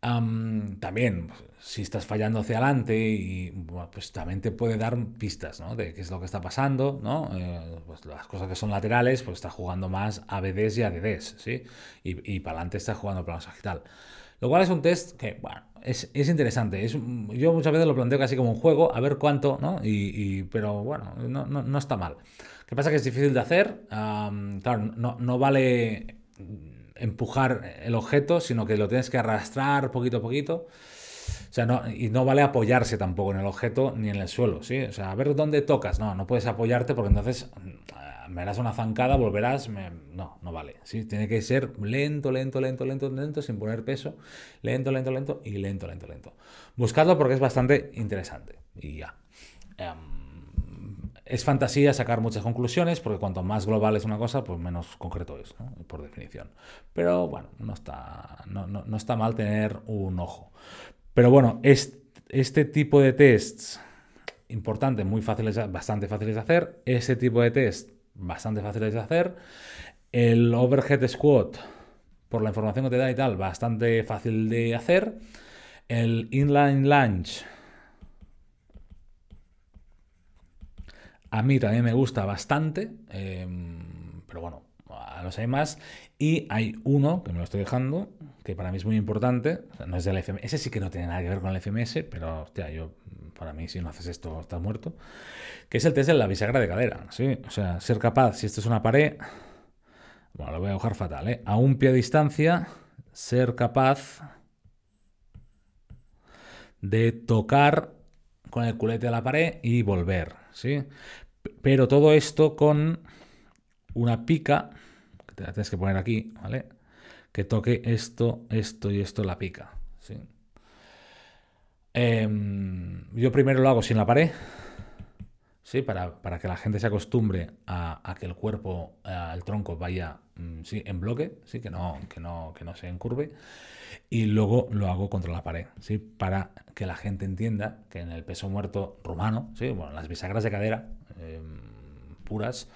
S1: también, si estás fallando hacia adelante, y, pues también te puede dar pistas ¿no? de qué es lo que está pasando. ¿no? Eh, pues las cosas que son laterales, pues estás jugando más a BDs y a ¿sí? y, y para adelante estás jugando plano sagital. Lo cual es un test que, bueno, es, es interesante. Es, yo muchas veces lo planteo casi como un juego, a ver cuánto, ¿no? Y, y pero bueno, no, no, está mal. ¿Qué pasa? Que es difícil de hacer. claro, no, no vale empujar el objeto, sino que lo tienes que arrastrar poquito a poquito. O sea, no, y no vale apoyarse tampoco en el objeto ni en el suelo, ¿sí? O sea, a ver dónde tocas. No, no puedes apoyarte porque entonces mm, me harás una zancada, volverás. No, no vale. ¿sí? Tiene que ser lento, lento, lento, lento, lento, sin poner peso. Lento, lento, lento y lento, lento, lento. Buscadlo porque es bastante interesante. Y ya. Em, es fantasía sacar muchas conclusiones, porque cuanto más global es una cosa, pues menos concreto es, por definición. Pero bueno, no está, no, está mal tener un ojo. Pero bueno, este, este tipo de tests, importantes, muy fáciles, bastante fáciles de hacer. Este tipo de test, bastante fáciles de hacer. El overhead squat, por la información que te da y tal, bastante fácil de hacer. El inline lunge A mí también me gusta bastante, em, pero bueno, a los hay más. Y hay uno, que me lo estoy dejando, que para mí es muy importante, no es del FMS, ese sí que no tiene nada que ver con el FMS, pero hostia, yo, para mí si no haces esto estás muerto, que es el test de la bisagra de cadera, ¿sí? O sea, ser capaz, si esto es una pared, bueno, lo voy a dejar fatal, ¿eh? A un pie a distancia, ser capaz de tocar con el culete a la pared y volver, ¿sí? Pero todo esto con una pica, que te la tienes que poner aquí, ¿vale? Que toque esto, esto y esto la pica. Em, yo primero lo hago sin la pared, ¿sí? Para, que la gente se acostumbre a, que el cuerpo, el tronco vaya mm, en bloque, ¿sí? Que, no, no, que no se encurve. Y luego lo hago contra la pared, Para que la gente entienda que en el peso muerto romano, ¿sí? las bisagras de cadera, Em, puras,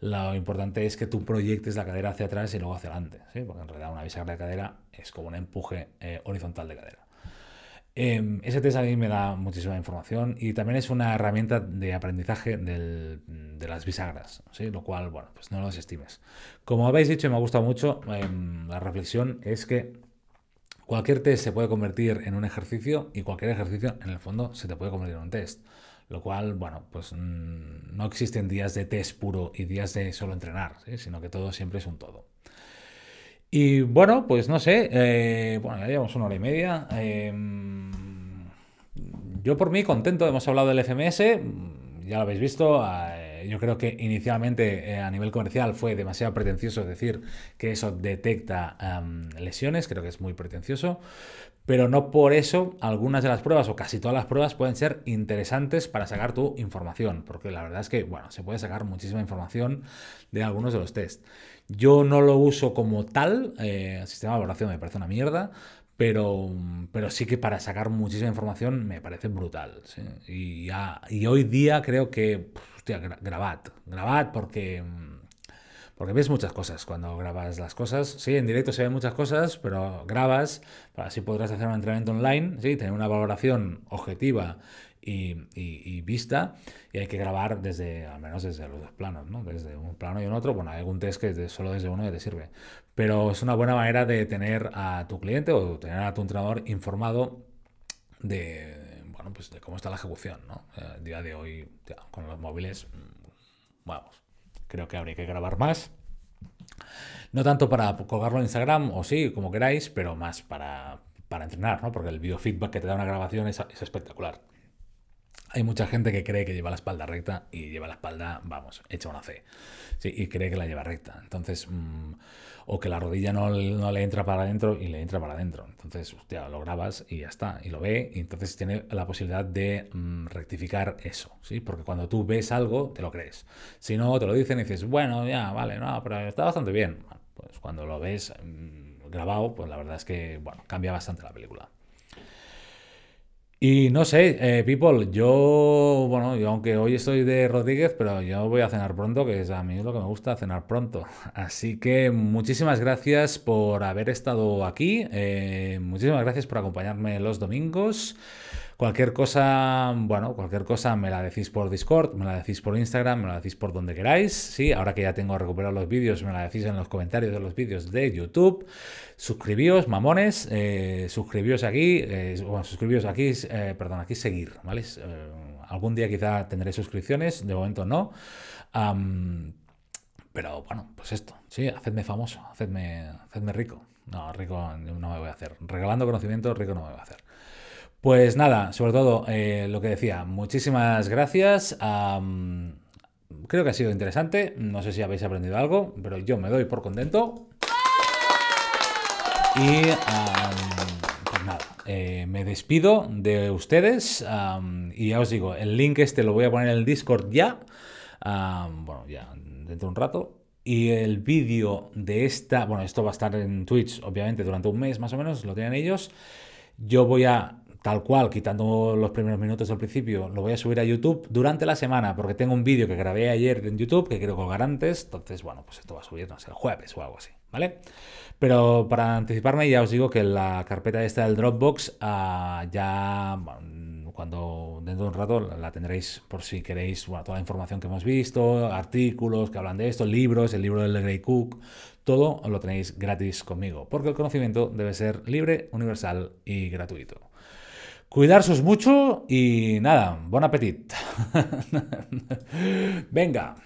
S1: lo importante es que tú proyectes la cadera hacia atrás y luego hacia adelante, porque en realidad una bisagra de cadera es como un empuje eh, horizontal de cadera. Em, ese test a mí me da muchísima información y también es una herramienta de aprendizaje de las bisagras, lo cual, bueno, pues no lo estimes. Como habéis dicho y me ha gustado mucho, em, la reflexión es que cualquier test se puede convertir en un ejercicio y cualquier ejercicio, en el fondo, se te puede convertir en un test. Lo cual, bueno, pues mm, no existen días de test puro y días de solo entrenar, sino que todo siempre es un todo. Y bueno, pues no sé, eh, bueno, ya llevamos una hora y media. Em, yo por mí contento, hemos hablado del FMS, mm, ya lo habéis visto. Ah, eh, yo creo que inicialmente eh, a nivel comercial fue demasiado pretencioso decir que eso detecta lesiones, creo que es muy pretencioso pero no por eso algunas de las pruebas o casi todas las pruebas pueden ser interesantes para sacar tu información, porque la verdad es que, bueno, se puede sacar muchísima información de algunos de los test. Yo no lo uso como tal, eh, el sistema de valoración me parece una mierda, pero, pero sí que para sacar muchísima información me parece brutal. Y, ya, y hoy día creo que, hostia, grabad, grabad porque porque ves muchas cosas cuando grabas las cosas. Sí, en directo se ven muchas cosas, pero grabas, así podrás hacer un entrenamiento online, ¿sí? tener una valoración objetiva y, vista y hay que grabar desde, al menos desde los dos planos, ¿no? Desde un plano y un otro. Bueno, hay algún test que solo desde uno ya te sirve. Pero es una buena manera de tener a tu cliente o tener a tu entrenador informado de, bueno, pues de cómo está la ejecución, ¿no? Eh, día de hoy, con los móviles, mm, vamos, Creo que habría que grabar más. No tanto para colgarlo en Instagram, o sí, como queráis, pero más para, para entrenar, ¿no? Porque el biofeedback que te da una grabación es, espectacular. Hay mucha gente que cree que lleva la espalda recta y lleva la espalda, vamos, hecha una C. Sí, y cree que la lleva recta. Entonces, mm, o que la rodilla no, le entra para adentro y le entra para adentro. Entonces, hostia, lo grabas y ya está, y lo ve, y entonces tiene la posibilidad de mm, rectificar eso, ¿sí? Porque cuando tú ves algo, te lo crees. Si no, te lo dicen y dices, bueno, ya, vale, no, pero está bastante bien. pues cuando lo ves mm, grabado, pues la verdad es que, bueno, cambia bastante la película. Y no sé, eh, people, yo, bueno, yo aunque hoy estoy de Rodríguez, pero yo voy a cenar pronto, que es a mí lo que me gusta, cenar pronto. Así que muchísimas gracias por haber estado aquí, eh, muchísimas gracias por acompañarme los domingos. Cualquier cosa, bueno, cualquier cosa me la decís por Discord, me la decís por Instagram, me la decís por donde queráis. Sí, ahora que ya tengo recuperados los vídeos, me la decís en los comentarios de los vídeos de YouTube. Suscribíos, mamones, eh, suscribíos aquí, eh, suscribíos aquí, eh, perdón, aquí seguir, ¿vale? Eh, algún día quizá tendré suscripciones, de momento no. pero bueno, pues esto, sí, hacedme famoso, hacedme rico. No, rico no me voy a hacer. Regalando conocimiento, rico no me voy a hacer. Pues nada, sobre todo eh, lo que decía, muchísimas gracias. creo que ha sido interesante. No sé si habéis aprendido algo, pero yo me doy por contento. Y pues nada, eh, me despido de ustedes. y ya os digo, el link este lo voy a poner en el Discord ya. bueno, ya dentro de un rato. Y el vídeo de esta, bueno, esto va a estar en Twitch, obviamente, durante un mes más o menos, lo tienen ellos. Yo voy a tal cual, quitando los primeros minutos al principio, lo voy a subir a YouTube durante la semana, porque tengo un vídeo que grabé ayer en YouTube que quiero colgar antes, entonces, bueno, pues esto va a subir, no sé, el jueves o algo así, ¿vale? Pero para anticiparme, ya os digo que la carpeta esta del Dropbox ah, ya... cuando dentro de un rato la tendréis por si queréis bueno, toda la información que hemos visto, artículos que hablan de esto, libros, el libro del Grey Cook, todo lo tenéis gratis conmigo, porque el conocimiento debe ser libre, universal y gratuito. Cuidarse mucho y nada, buen apetito! Venga.